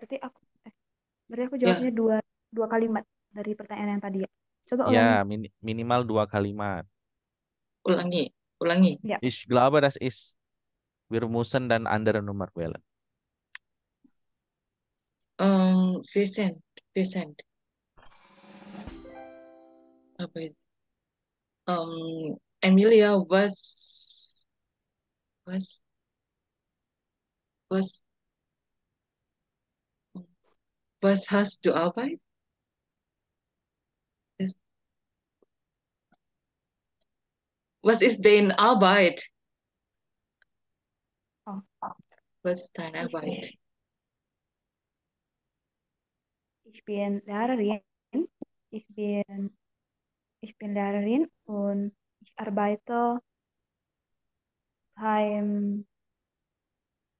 Berarti aku eh, berarti aku ya. jawabnya yeah. dua dua kalimat dari pertanyaan yang tadi ya. Coba ya, ulangi. Ya, min minimal dua kalimat. Ulangi, ulangi. Ya. Is global das is wir müssen dann andere Nummer Um, wir sind, Apa itu? um, Emilia was was was was has to arbeit? Is, was ist dein Arbeit? Oh. Was ist deine Arbeit? Ich bin Lehrerin. Ich bin Ich bin Lehrerin und ich arbeite beim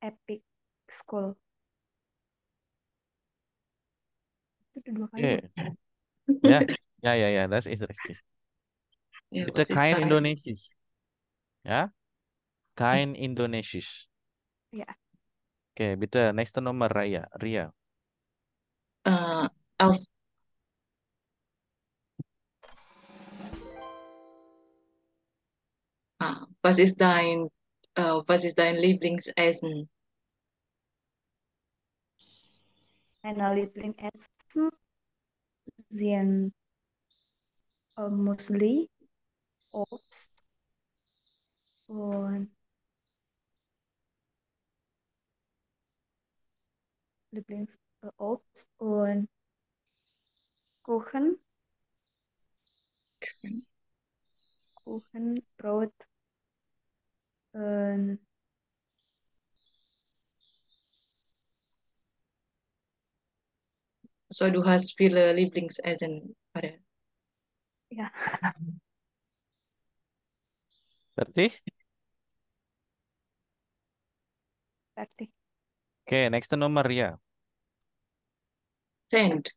Epic School. Itu dua Yeah. ya, ya, ya, ya, that's interesting. Yeah, It's a kind it? Indonesia. Ya? Yeah? Kind Indonesia. Iya. Yeah. Oke, okay, bitte nächste Nummer Raya, Ria. Uh, eh, auf Was ist dein, äh, was ist dein Lieblingsessen? Mein Lieblingsessen sind äh, Musli, Obst und Lieblingsobst äh, und Kuchen. Kuchen, Brot Um, so du hast viele Lieblingsessen, oder? Ja. Ya. Fertig? Fertig. Okay, nächster Nummer, ja. Ya. Send.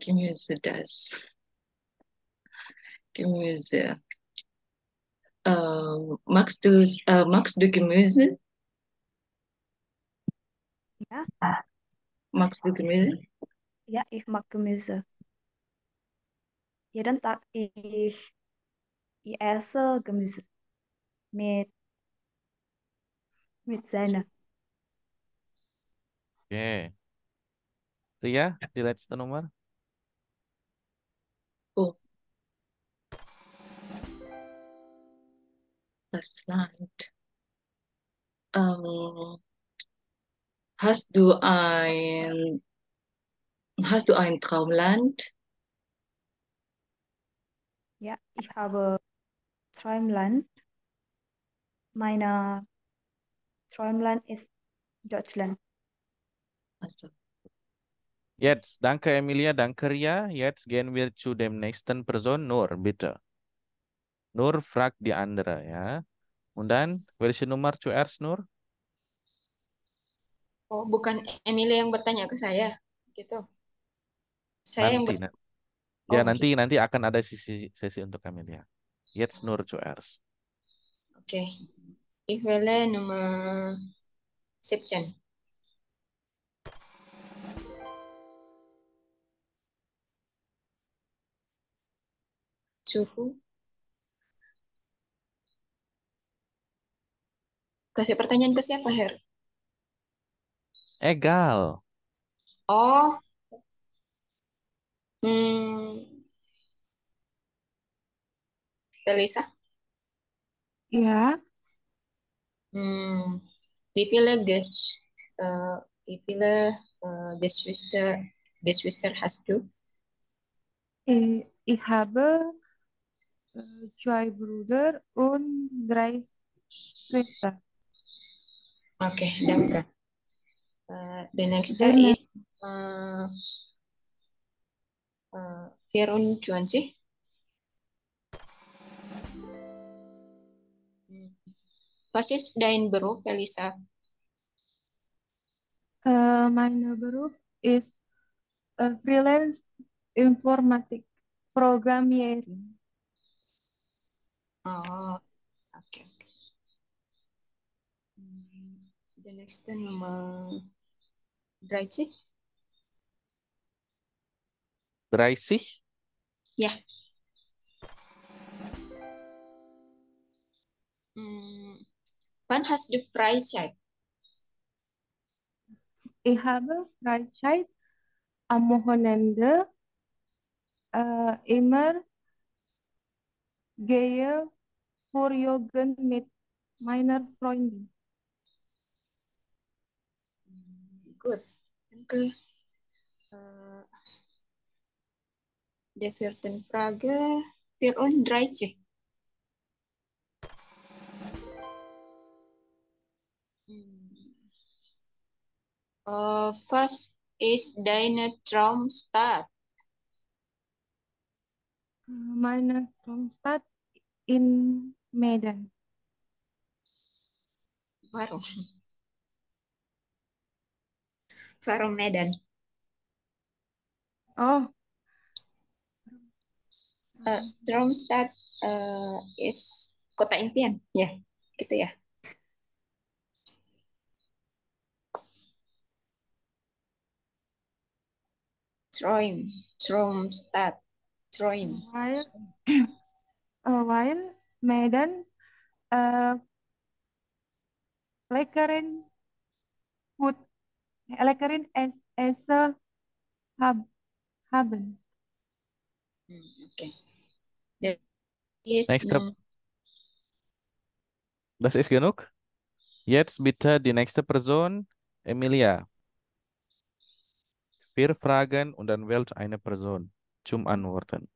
Gemüse, das. Gemüse. Ehm, Max uh, Max du Gemüse. Ja. Max du Gemüse. Ja, ich mag Gemüse. Jeden Tag ich, ich esse Gemüse mit mit seiner. Oke. Okay. Ria, di nomor. das Land. Um, ähm, hast du ein hast du ein Traumland? Ja, ich habe Traumland. Mein Traumland ist Deutschland. Also. Jetzt, danke Emilia, danke Ria. Jetzt gehen wir zu dem nächsten Person, Nur, bitte. Nur frag di andere, ya. Kemudian versi nomor QR Nur? Oh, bukan Emily yang bertanya ke saya, gitu. Saya nanti, yang Ya, oh, nanti okay. Iya. nanti akan ada sesi sesi untuk ya. Yes nur QR. Oke. Okay. Ich wähle Nummer 17. Cukup. Kasih pertanyaan ke siapa, Her? Egal. Oh. Hmm. Elisa? Ya. Hmm. Detailnya guys. Uh, eh, detailnya uh, eh, guys sister guest sister has to. Eh, ich habe eh, zwei Brüder und drei Schwestern. Okay, daftar. Uh, the next there is uh, eh, uh, eh, Firun Chuanji. Was hmm. ist dein Beruf, Elisa? Uh, mein Beruf ist uh, Freelance Informatik programmer. Oh, the next time dry sih Dry Ya. Yeah. hmm one has the dry side. I have a dry side. Amohonende. Uh, immer For your gun mit minor Freundin. good. Dan ke uh, Praga, vierten Frage für hmm. uns 13. Uh, eh, first is deine Traumstadt? Meine Traumstadt in Medan. Warum? Warung Medan. Oh. Uh, uh, is kota impian, ya, yeah, gitu ya. Troim, Tromstad, Troim. Wain, (clears throat) eh, Medan, uh, Lekeren, Leckerin es as a haben. Mm, okay. Nächster. No. Das ist genug. Jetzt bitte die nächste Person, Emilia. Vier Fragen und dann wählt eine Person zum Antworten.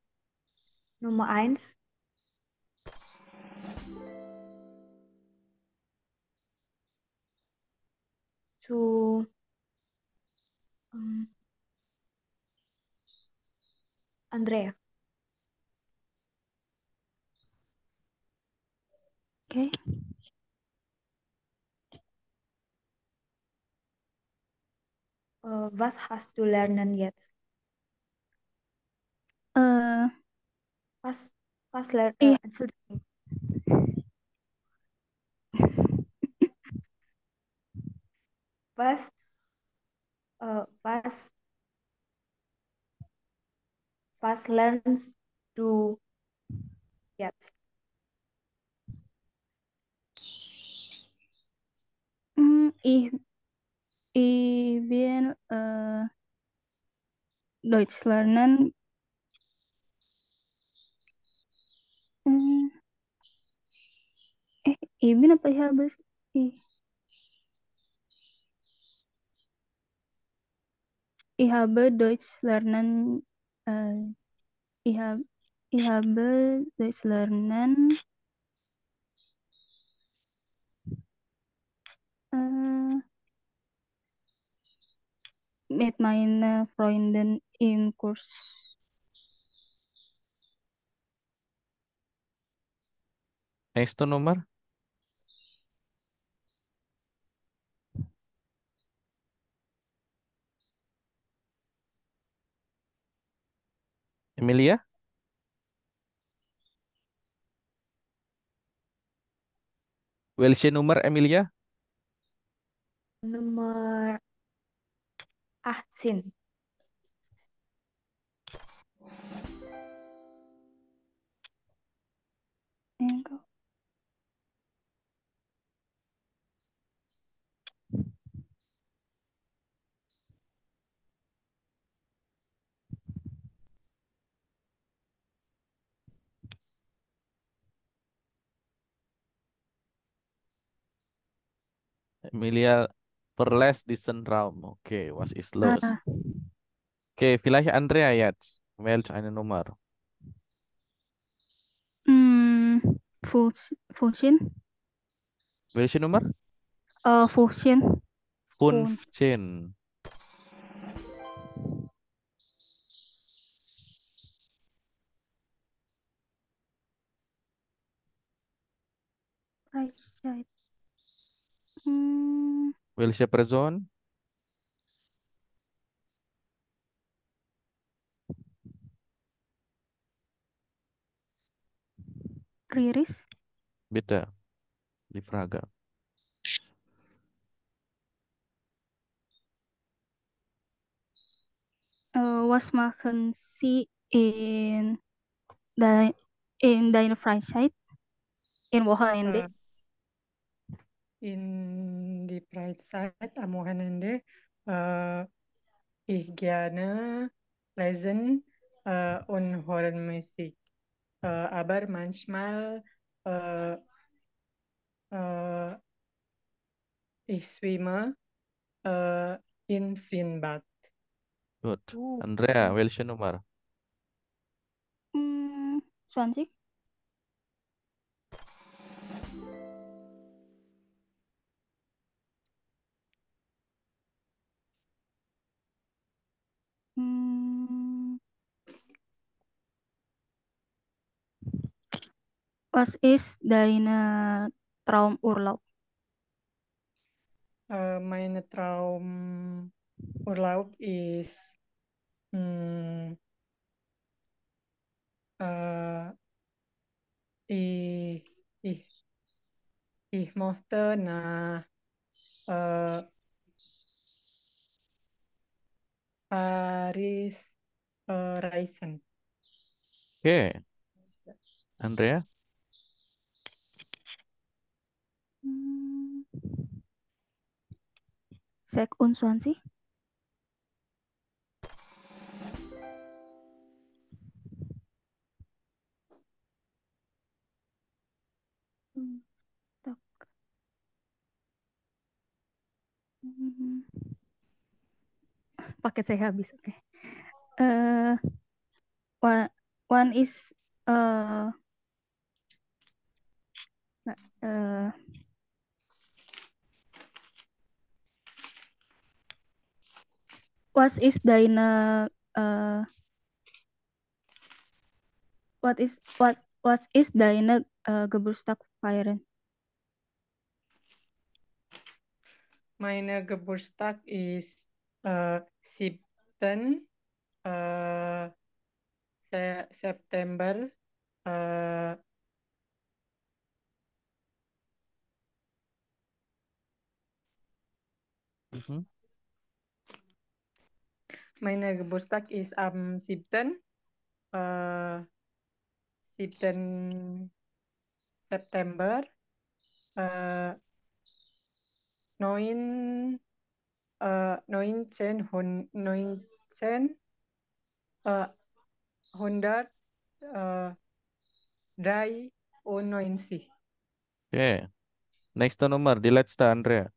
Nummer eins. Zu Andrea. Okay. Uh, was hast du lernen jetzt? Uh, was was lernen? Yeah. Äh, (laughs) was uh, eh, fast fast learns to get. Mm, ich, ich bin uh, Deutsch lernen. Uh, eh, ich bin apa ya? Ich Ich habe Deutsch lernen äh, eh, ich habe ich habe Deutsch lernen äh, eh, mit meinen Freunden im Kurs. Nächste Nummer. Emilia? welsh nomor Emilia? Nomor Ahsin. There Emilia Perles di Oke, Okay, was is lost. Ah. Oke, Okay, vielleicht Andrea jetzt. Wählt eine Nummer. Mm, 14. Welche Nummer? Uh, 15. 15. Right, right. Hmm. Will present? Riris. Beda. di Fraga. Uh, eh, was machen Sie in, the, in the franchise In in Wochenende? Mhm in the bright side amo henende uh, ich gerne lesen uh, und hören Musik. Uh, aber manchmal uh, uh, ich schwimme uh, in Swinbad. Good. Andrea, welche Nummer? Mm, 20. Was is deine Traumurlaub? Uh, eh, meine Traumurlaub ist uh, hmm, eh, ich, ich, ich möchte nach eh, uh, Haris uh, eh, Raisen. Oke. Okay. Andrea? Hmm. Sek Unsuan sih? paket saya habis. Oke. Okay. Uh, eh, one, one is uh, uh, what is dina. uh, what is what what is dina uh, Geburtstagfeiern? Meine Geburtstag is Eh, Sipten uh, eh, se September uh, eh, mm mm-hmm. Meine Geburtstag ist am um, 7. Äh, 7. September. Äh, 9 äh, 19, 19 äh, 100 äh, 93. Okay. Next nomor, di let's to Andrea.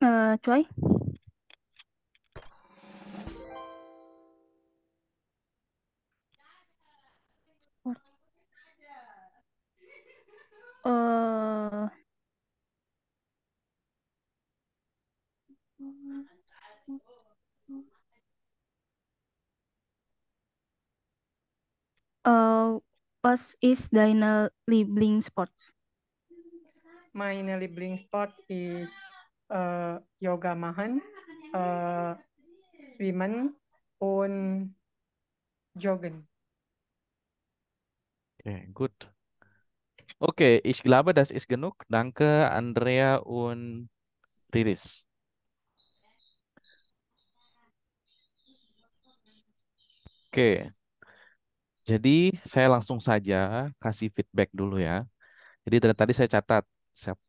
Uh, Choi. Uh, Uh, what is Dina Liebling sport? My Liebling sport is uh, yoga mahan, uh, eh, swimming, und jogging. Okay, good. Okay, ich glaube, das ist genug. Danke, Andrea und Riris. Okay. Jadi saya langsung saja kasih feedback dulu ya. Jadi dari tadi saya catat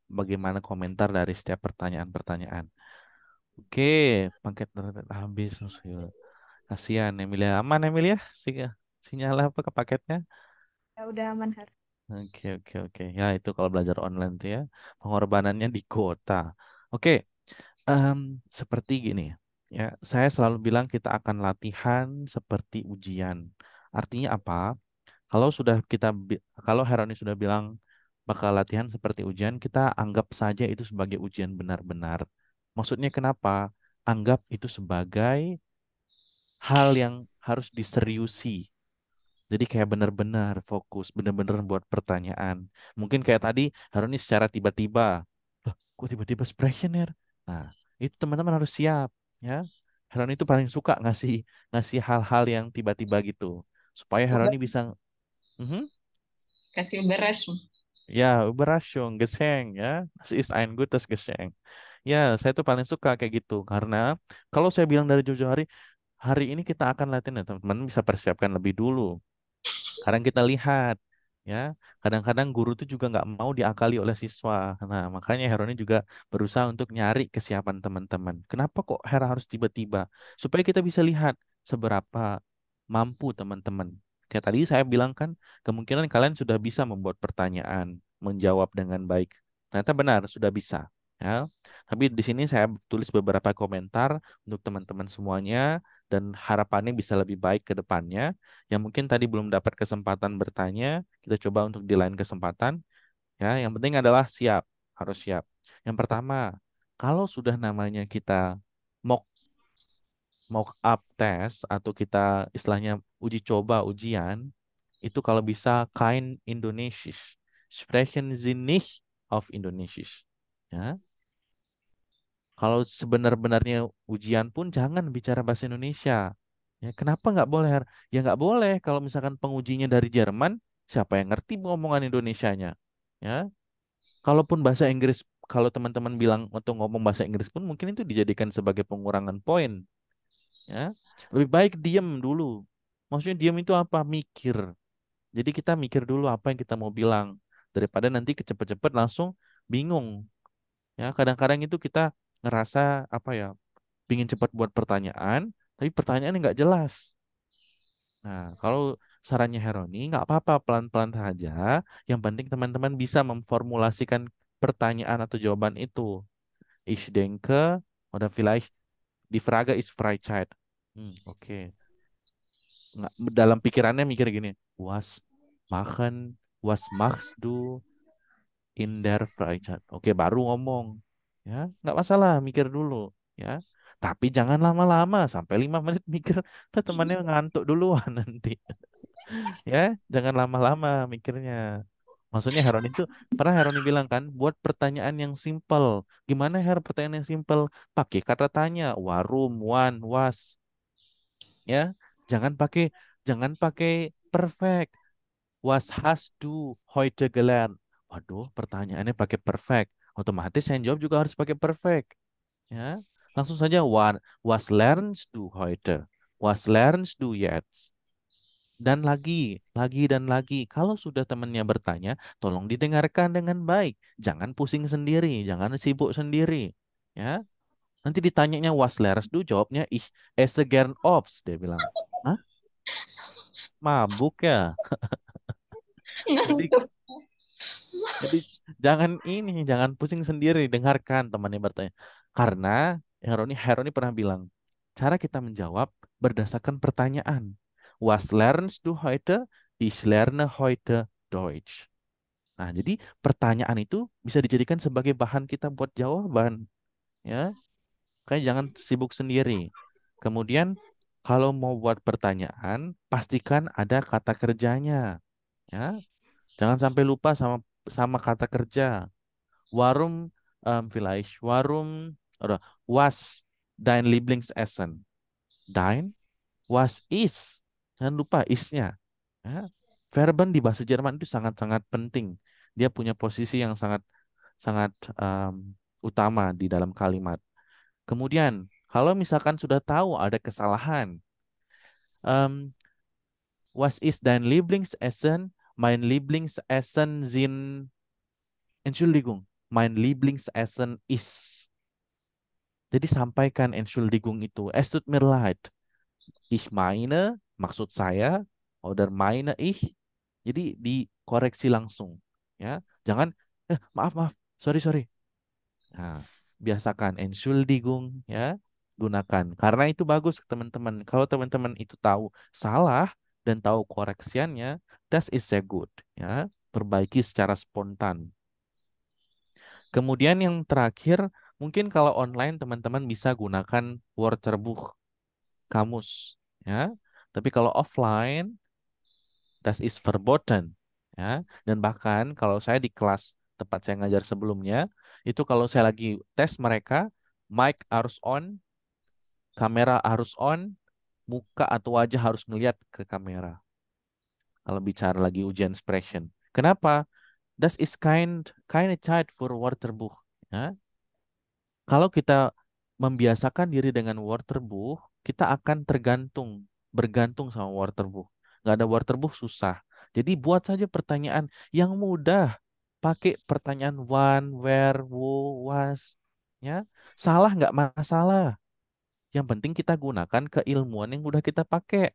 bagaimana komentar dari setiap pertanyaan-pertanyaan. Oke, paket habis. Ya. Kasihan Emilia. Aman Emilia? Sinyal apa ke paketnya? Ya udah aman, Har. Oke, oke, oke. Ya itu kalau belajar online tuh ya. Pengorbanannya di kota. Oke, um, seperti gini. Ya, saya selalu bilang kita akan latihan seperti ujian Artinya apa? Kalau sudah kita kalau Heroni sudah bilang bakal latihan seperti ujian, kita anggap saja itu sebagai ujian benar-benar. Maksudnya kenapa? Anggap itu sebagai hal yang harus diseriusi. Jadi kayak benar-benar fokus, benar-benar buat pertanyaan. Mungkin kayak tadi Heroni secara tiba-tiba, kok tiba-tiba spreadsheet? Ya, nah, itu teman-teman harus siap ya. Heroni itu paling suka ngasih ngasih hal-hal yang tiba-tiba gitu supaya Harani bisa -hmm. kasih Überraschung. Ya, Überraschung, geseng ya. Is ist ein gutes geseng. Ya, saya tuh paling suka kayak gitu karena kalau saya bilang dari jauh-jauh hari, hari ini kita akan latihan ya teman-teman bisa persiapkan lebih dulu. Sekarang kita lihat ya kadang-kadang guru tuh juga nggak mau diakali oleh siswa nah makanya Heroni juga berusaha untuk nyari kesiapan teman-teman kenapa kok Hera harus tiba-tiba supaya kita bisa lihat seberapa mampu teman-teman. Kayak tadi saya bilang kan, kemungkinan kalian sudah bisa membuat pertanyaan, menjawab dengan baik. Ternyata benar, sudah bisa. Ya. Tapi di sini saya tulis beberapa komentar untuk teman-teman semuanya dan harapannya bisa lebih baik ke depannya. Yang mungkin tadi belum dapat kesempatan bertanya, kita coba untuk di lain kesempatan. Ya, yang penting adalah siap, harus siap. Yang pertama, kalau sudah namanya kita mock mock up test atau kita istilahnya uji coba ujian itu kalau bisa kain Indonesia sprechen Sie nicht auf Indonesia ya kalau sebenar-benarnya ujian pun jangan bicara bahasa Indonesia ya kenapa nggak boleh ya nggak boleh kalau misalkan pengujinya dari Jerman siapa yang ngerti omongan Indonesianya ya kalaupun bahasa Inggris kalau teman-teman bilang untuk ngomong bahasa Inggris pun mungkin itu dijadikan sebagai pengurangan poin ya lebih baik diem dulu maksudnya diem itu apa mikir jadi kita mikir dulu apa yang kita mau bilang daripada nanti kecepet-cepet langsung bingung ya kadang-kadang itu kita ngerasa apa ya pingin cepat buat pertanyaan tapi pertanyaannya nggak jelas nah kalau sarannya Heroni nggak apa-apa pelan-pelan saja yang penting teman-teman bisa memformulasikan pertanyaan atau jawaban itu ich denke oder vielleicht fraga is Freizeit. Hmm, oke. Okay. Nggak, dalam pikirannya mikir gini, was machen, was machst du in der Freizeit? Oke, okay, baru ngomong. Ya, nggak masalah, mikir dulu, ya. Tapi jangan lama-lama sampai lima menit mikir, temannya ngantuk duluan nanti. (laughs) ya, jangan lama-lama mikirnya. Maksudnya Heron itu pernah Heron bilang kan buat pertanyaan yang simple. Gimana Her pertanyaan yang simple? Pakai kata tanya warum, wan, was. Ya, jangan pakai jangan pakai perfect. Was has do heute gelernt. Waduh, pertanyaannya pakai perfect. Otomatis yang jawab juga harus pakai perfect. Ya. Langsung saja was learns do heute. Was learns to yet dan lagi, lagi dan lagi. Kalau sudah temannya bertanya, tolong didengarkan dengan baik. Jangan pusing sendiri, jangan sibuk sendiri. Ya. Nanti ditanyanya was leres du jawabnya ih eh, gern ops dia bilang. Hah? Mabuk ya? (laughs) jadi, jadi jangan ini, jangan pusing sendiri, dengarkan temannya bertanya. Karena Heroni Heroni pernah bilang, cara kita menjawab berdasarkan pertanyaan Was lernst du heute? Ich lerne heute Deutsch. Nah, jadi pertanyaan itu bisa dijadikan sebagai bahan kita buat jawaban. Ya. Kan jangan sibuk sendiri. Kemudian kalau mau buat pertanyaan, pastikan ada kata kerjanya. Ya. Jangan sampai lupa sama sama kata kerja. Warum um, vielleicht, warum oder was dein Lieblingsessen? Dein was ist Jangan lupa isnya. Ya. Verben di bahasa Jerman itu sangat-sangat penting. Dia punya posisi yang sangat sangat um, utama di dalam kalimat. Kemudian, kalau misalkan sudah tahu ada kesalahan, um, was is dein Lieblingsessen? Mein Lieblingsessen sind Entschuldigung, mein Lieblingsessen ist. Jadi sampaikan Entschuldigung itu. Es tut mir leid. Ich meine Maksud saya order minor ih. Jadi dikoreksi langsung ya. Jangan eh maaf maaf, sorry sorry. Nah, biasakan Entschuldigung ya gunakan karena itu bagus teman-teman kalau teman-teman itu tahu salah dan tahu koreksiannya that is a good ya perbaiki secara spontan kemudian yang terakhir mungkin kalau online teman-teman bisa gunakan word cerbuk kamus ya tapi kalau offline, that is verboten. Ya. Dan bahkan kalau saya di kelas tempat saya ngajar sebelumnya, itu kalau saya lagi tes mereka, mic harus on, kamera harus on, muka atau wajah harus melihat ke kamera. Kalau bicara lagi ujian expression. Kenapa? That is kind kind of child for Wörterbuch. Ya. Kalau kita membiasakan diri dengan Wörterbuch, kita akan tergantung bergantung sama waterbook. Nggak ada waterbook susah. Jadi buat saja pertanyaan yang mudah. Pakai pertanyaan one, where, who, was. Ya. Salah nggak masalah. Yang penting kita gunakan keilmuan yang udah kita pakai.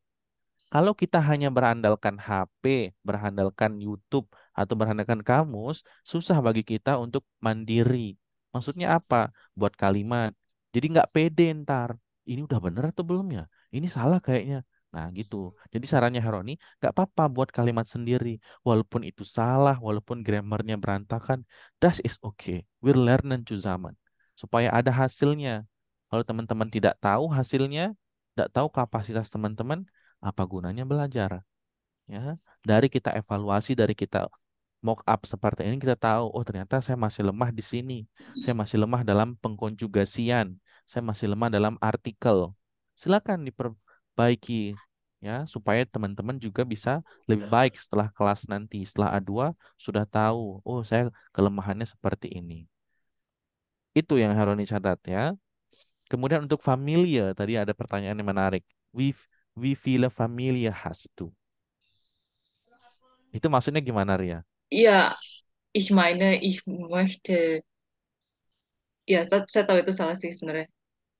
Kalau kita hanya berandalkan HP, berandalkan YouTube, atau berandalkan kamus, susah bagi kita untuk mandiri. Maksudnya apa? Buat kalimat. Jadi nggak pede ntar. Ini udah bener atau belum ya? Ini salah kayaknya. Nah gitu. Jadi sarannya Haroni, gak apa-apa buat kalimat sendiri. Walaupun itu salah, walaupun grammarnya berantakan, das is okay. We're learning to zaman. Supaya ada hasilnya. Kalau teman-teman tidak tahu hasilnya, tidak tahu kapasitas teman-teman, apa gunanya belajar? Ya, dari kita evaluasi, dari kita mock up seperti ini kita tahu, oh ternyata saya masih lemah di sini, saya masih lemah dalam pengkonjugasian, saya masih lemah dalam artikel. Silakan diper perbaiki ya supaya teman-teman juga bisa lebih baik setelah kelas nanti setelah A2 sudah tahu oh saya kelemahannya seperti ini itu yang harus catat ya kemudian untuk familia tadi ada pertanyaan yang menarik we we feel a familia has to itu maksudnya gimana Ria? Iya, ich meine, ich möchte. Ya, saya tahu itu salah sih sebenarnya.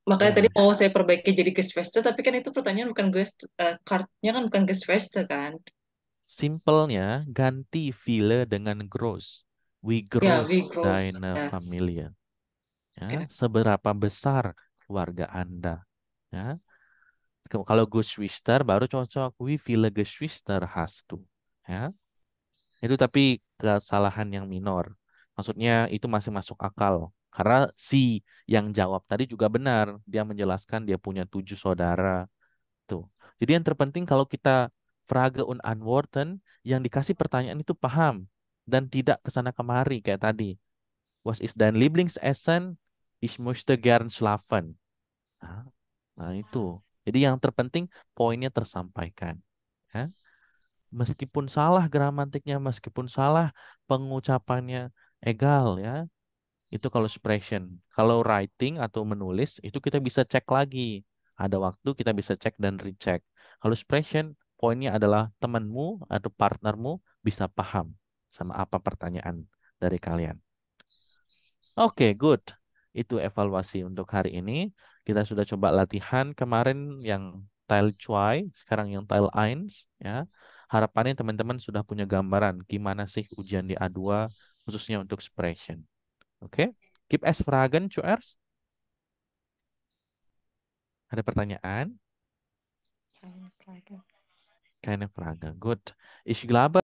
Makanya tadi nah. mau saya perbaiki jadi Gesveste, tapi kan itu pertanyaan bukan guest uh, kan bukan Gesveste kan. Simpelnya ganti file dengan gross. We ya, gross, yeah, gross. yeah. familia. Ya, okay. seberapa besar keluarga Anda? Ya. Kalau Geschwister baru cocok we viele Geschwister has to Ya. Itu tapi kesalahan yang minor. Maksudnya itu masih masuk akal karena si yang jawab tadi juga benar, dia menjelaskan dia punya tujuh saudara. Tuh. Jadi yang terpenting kalau kita Frage un Antworten yang dikasih pertanyaan itu paham dan tidak kesana kemari kayak tadi. Was is dein Lieblingsessen? Ich möchte gern schlafen. Nah, nah itu. Jadi yang terpenting poinnya tersampaikan. Ya. Meskipun salah gramatiknya, meskipun salah pengucapannya, egal ya itu kalau expression. Kalau writing atau menulis itu kita bisa cek lagi. Ada waktu kita bisa cek dan recheck. Kalau expression poinnya adalah temanmu atau partnermu bisa paham sama apa pertanyaan dari kalian. Oke, okay, good. Itu evaluasi untuk hari ini. Kita sudah coba latihan kemarin yang tile cuai, sekarang yang tile eins ya. Harapannya teman-teman sudah punya gambaran gimana sih ujian di A2 khususnya untuk expression. Oke. Okay. Gib es Fragen zuerst. Ada pertanyaan? Keine Frage. Keine Frage. Good. Ich glaube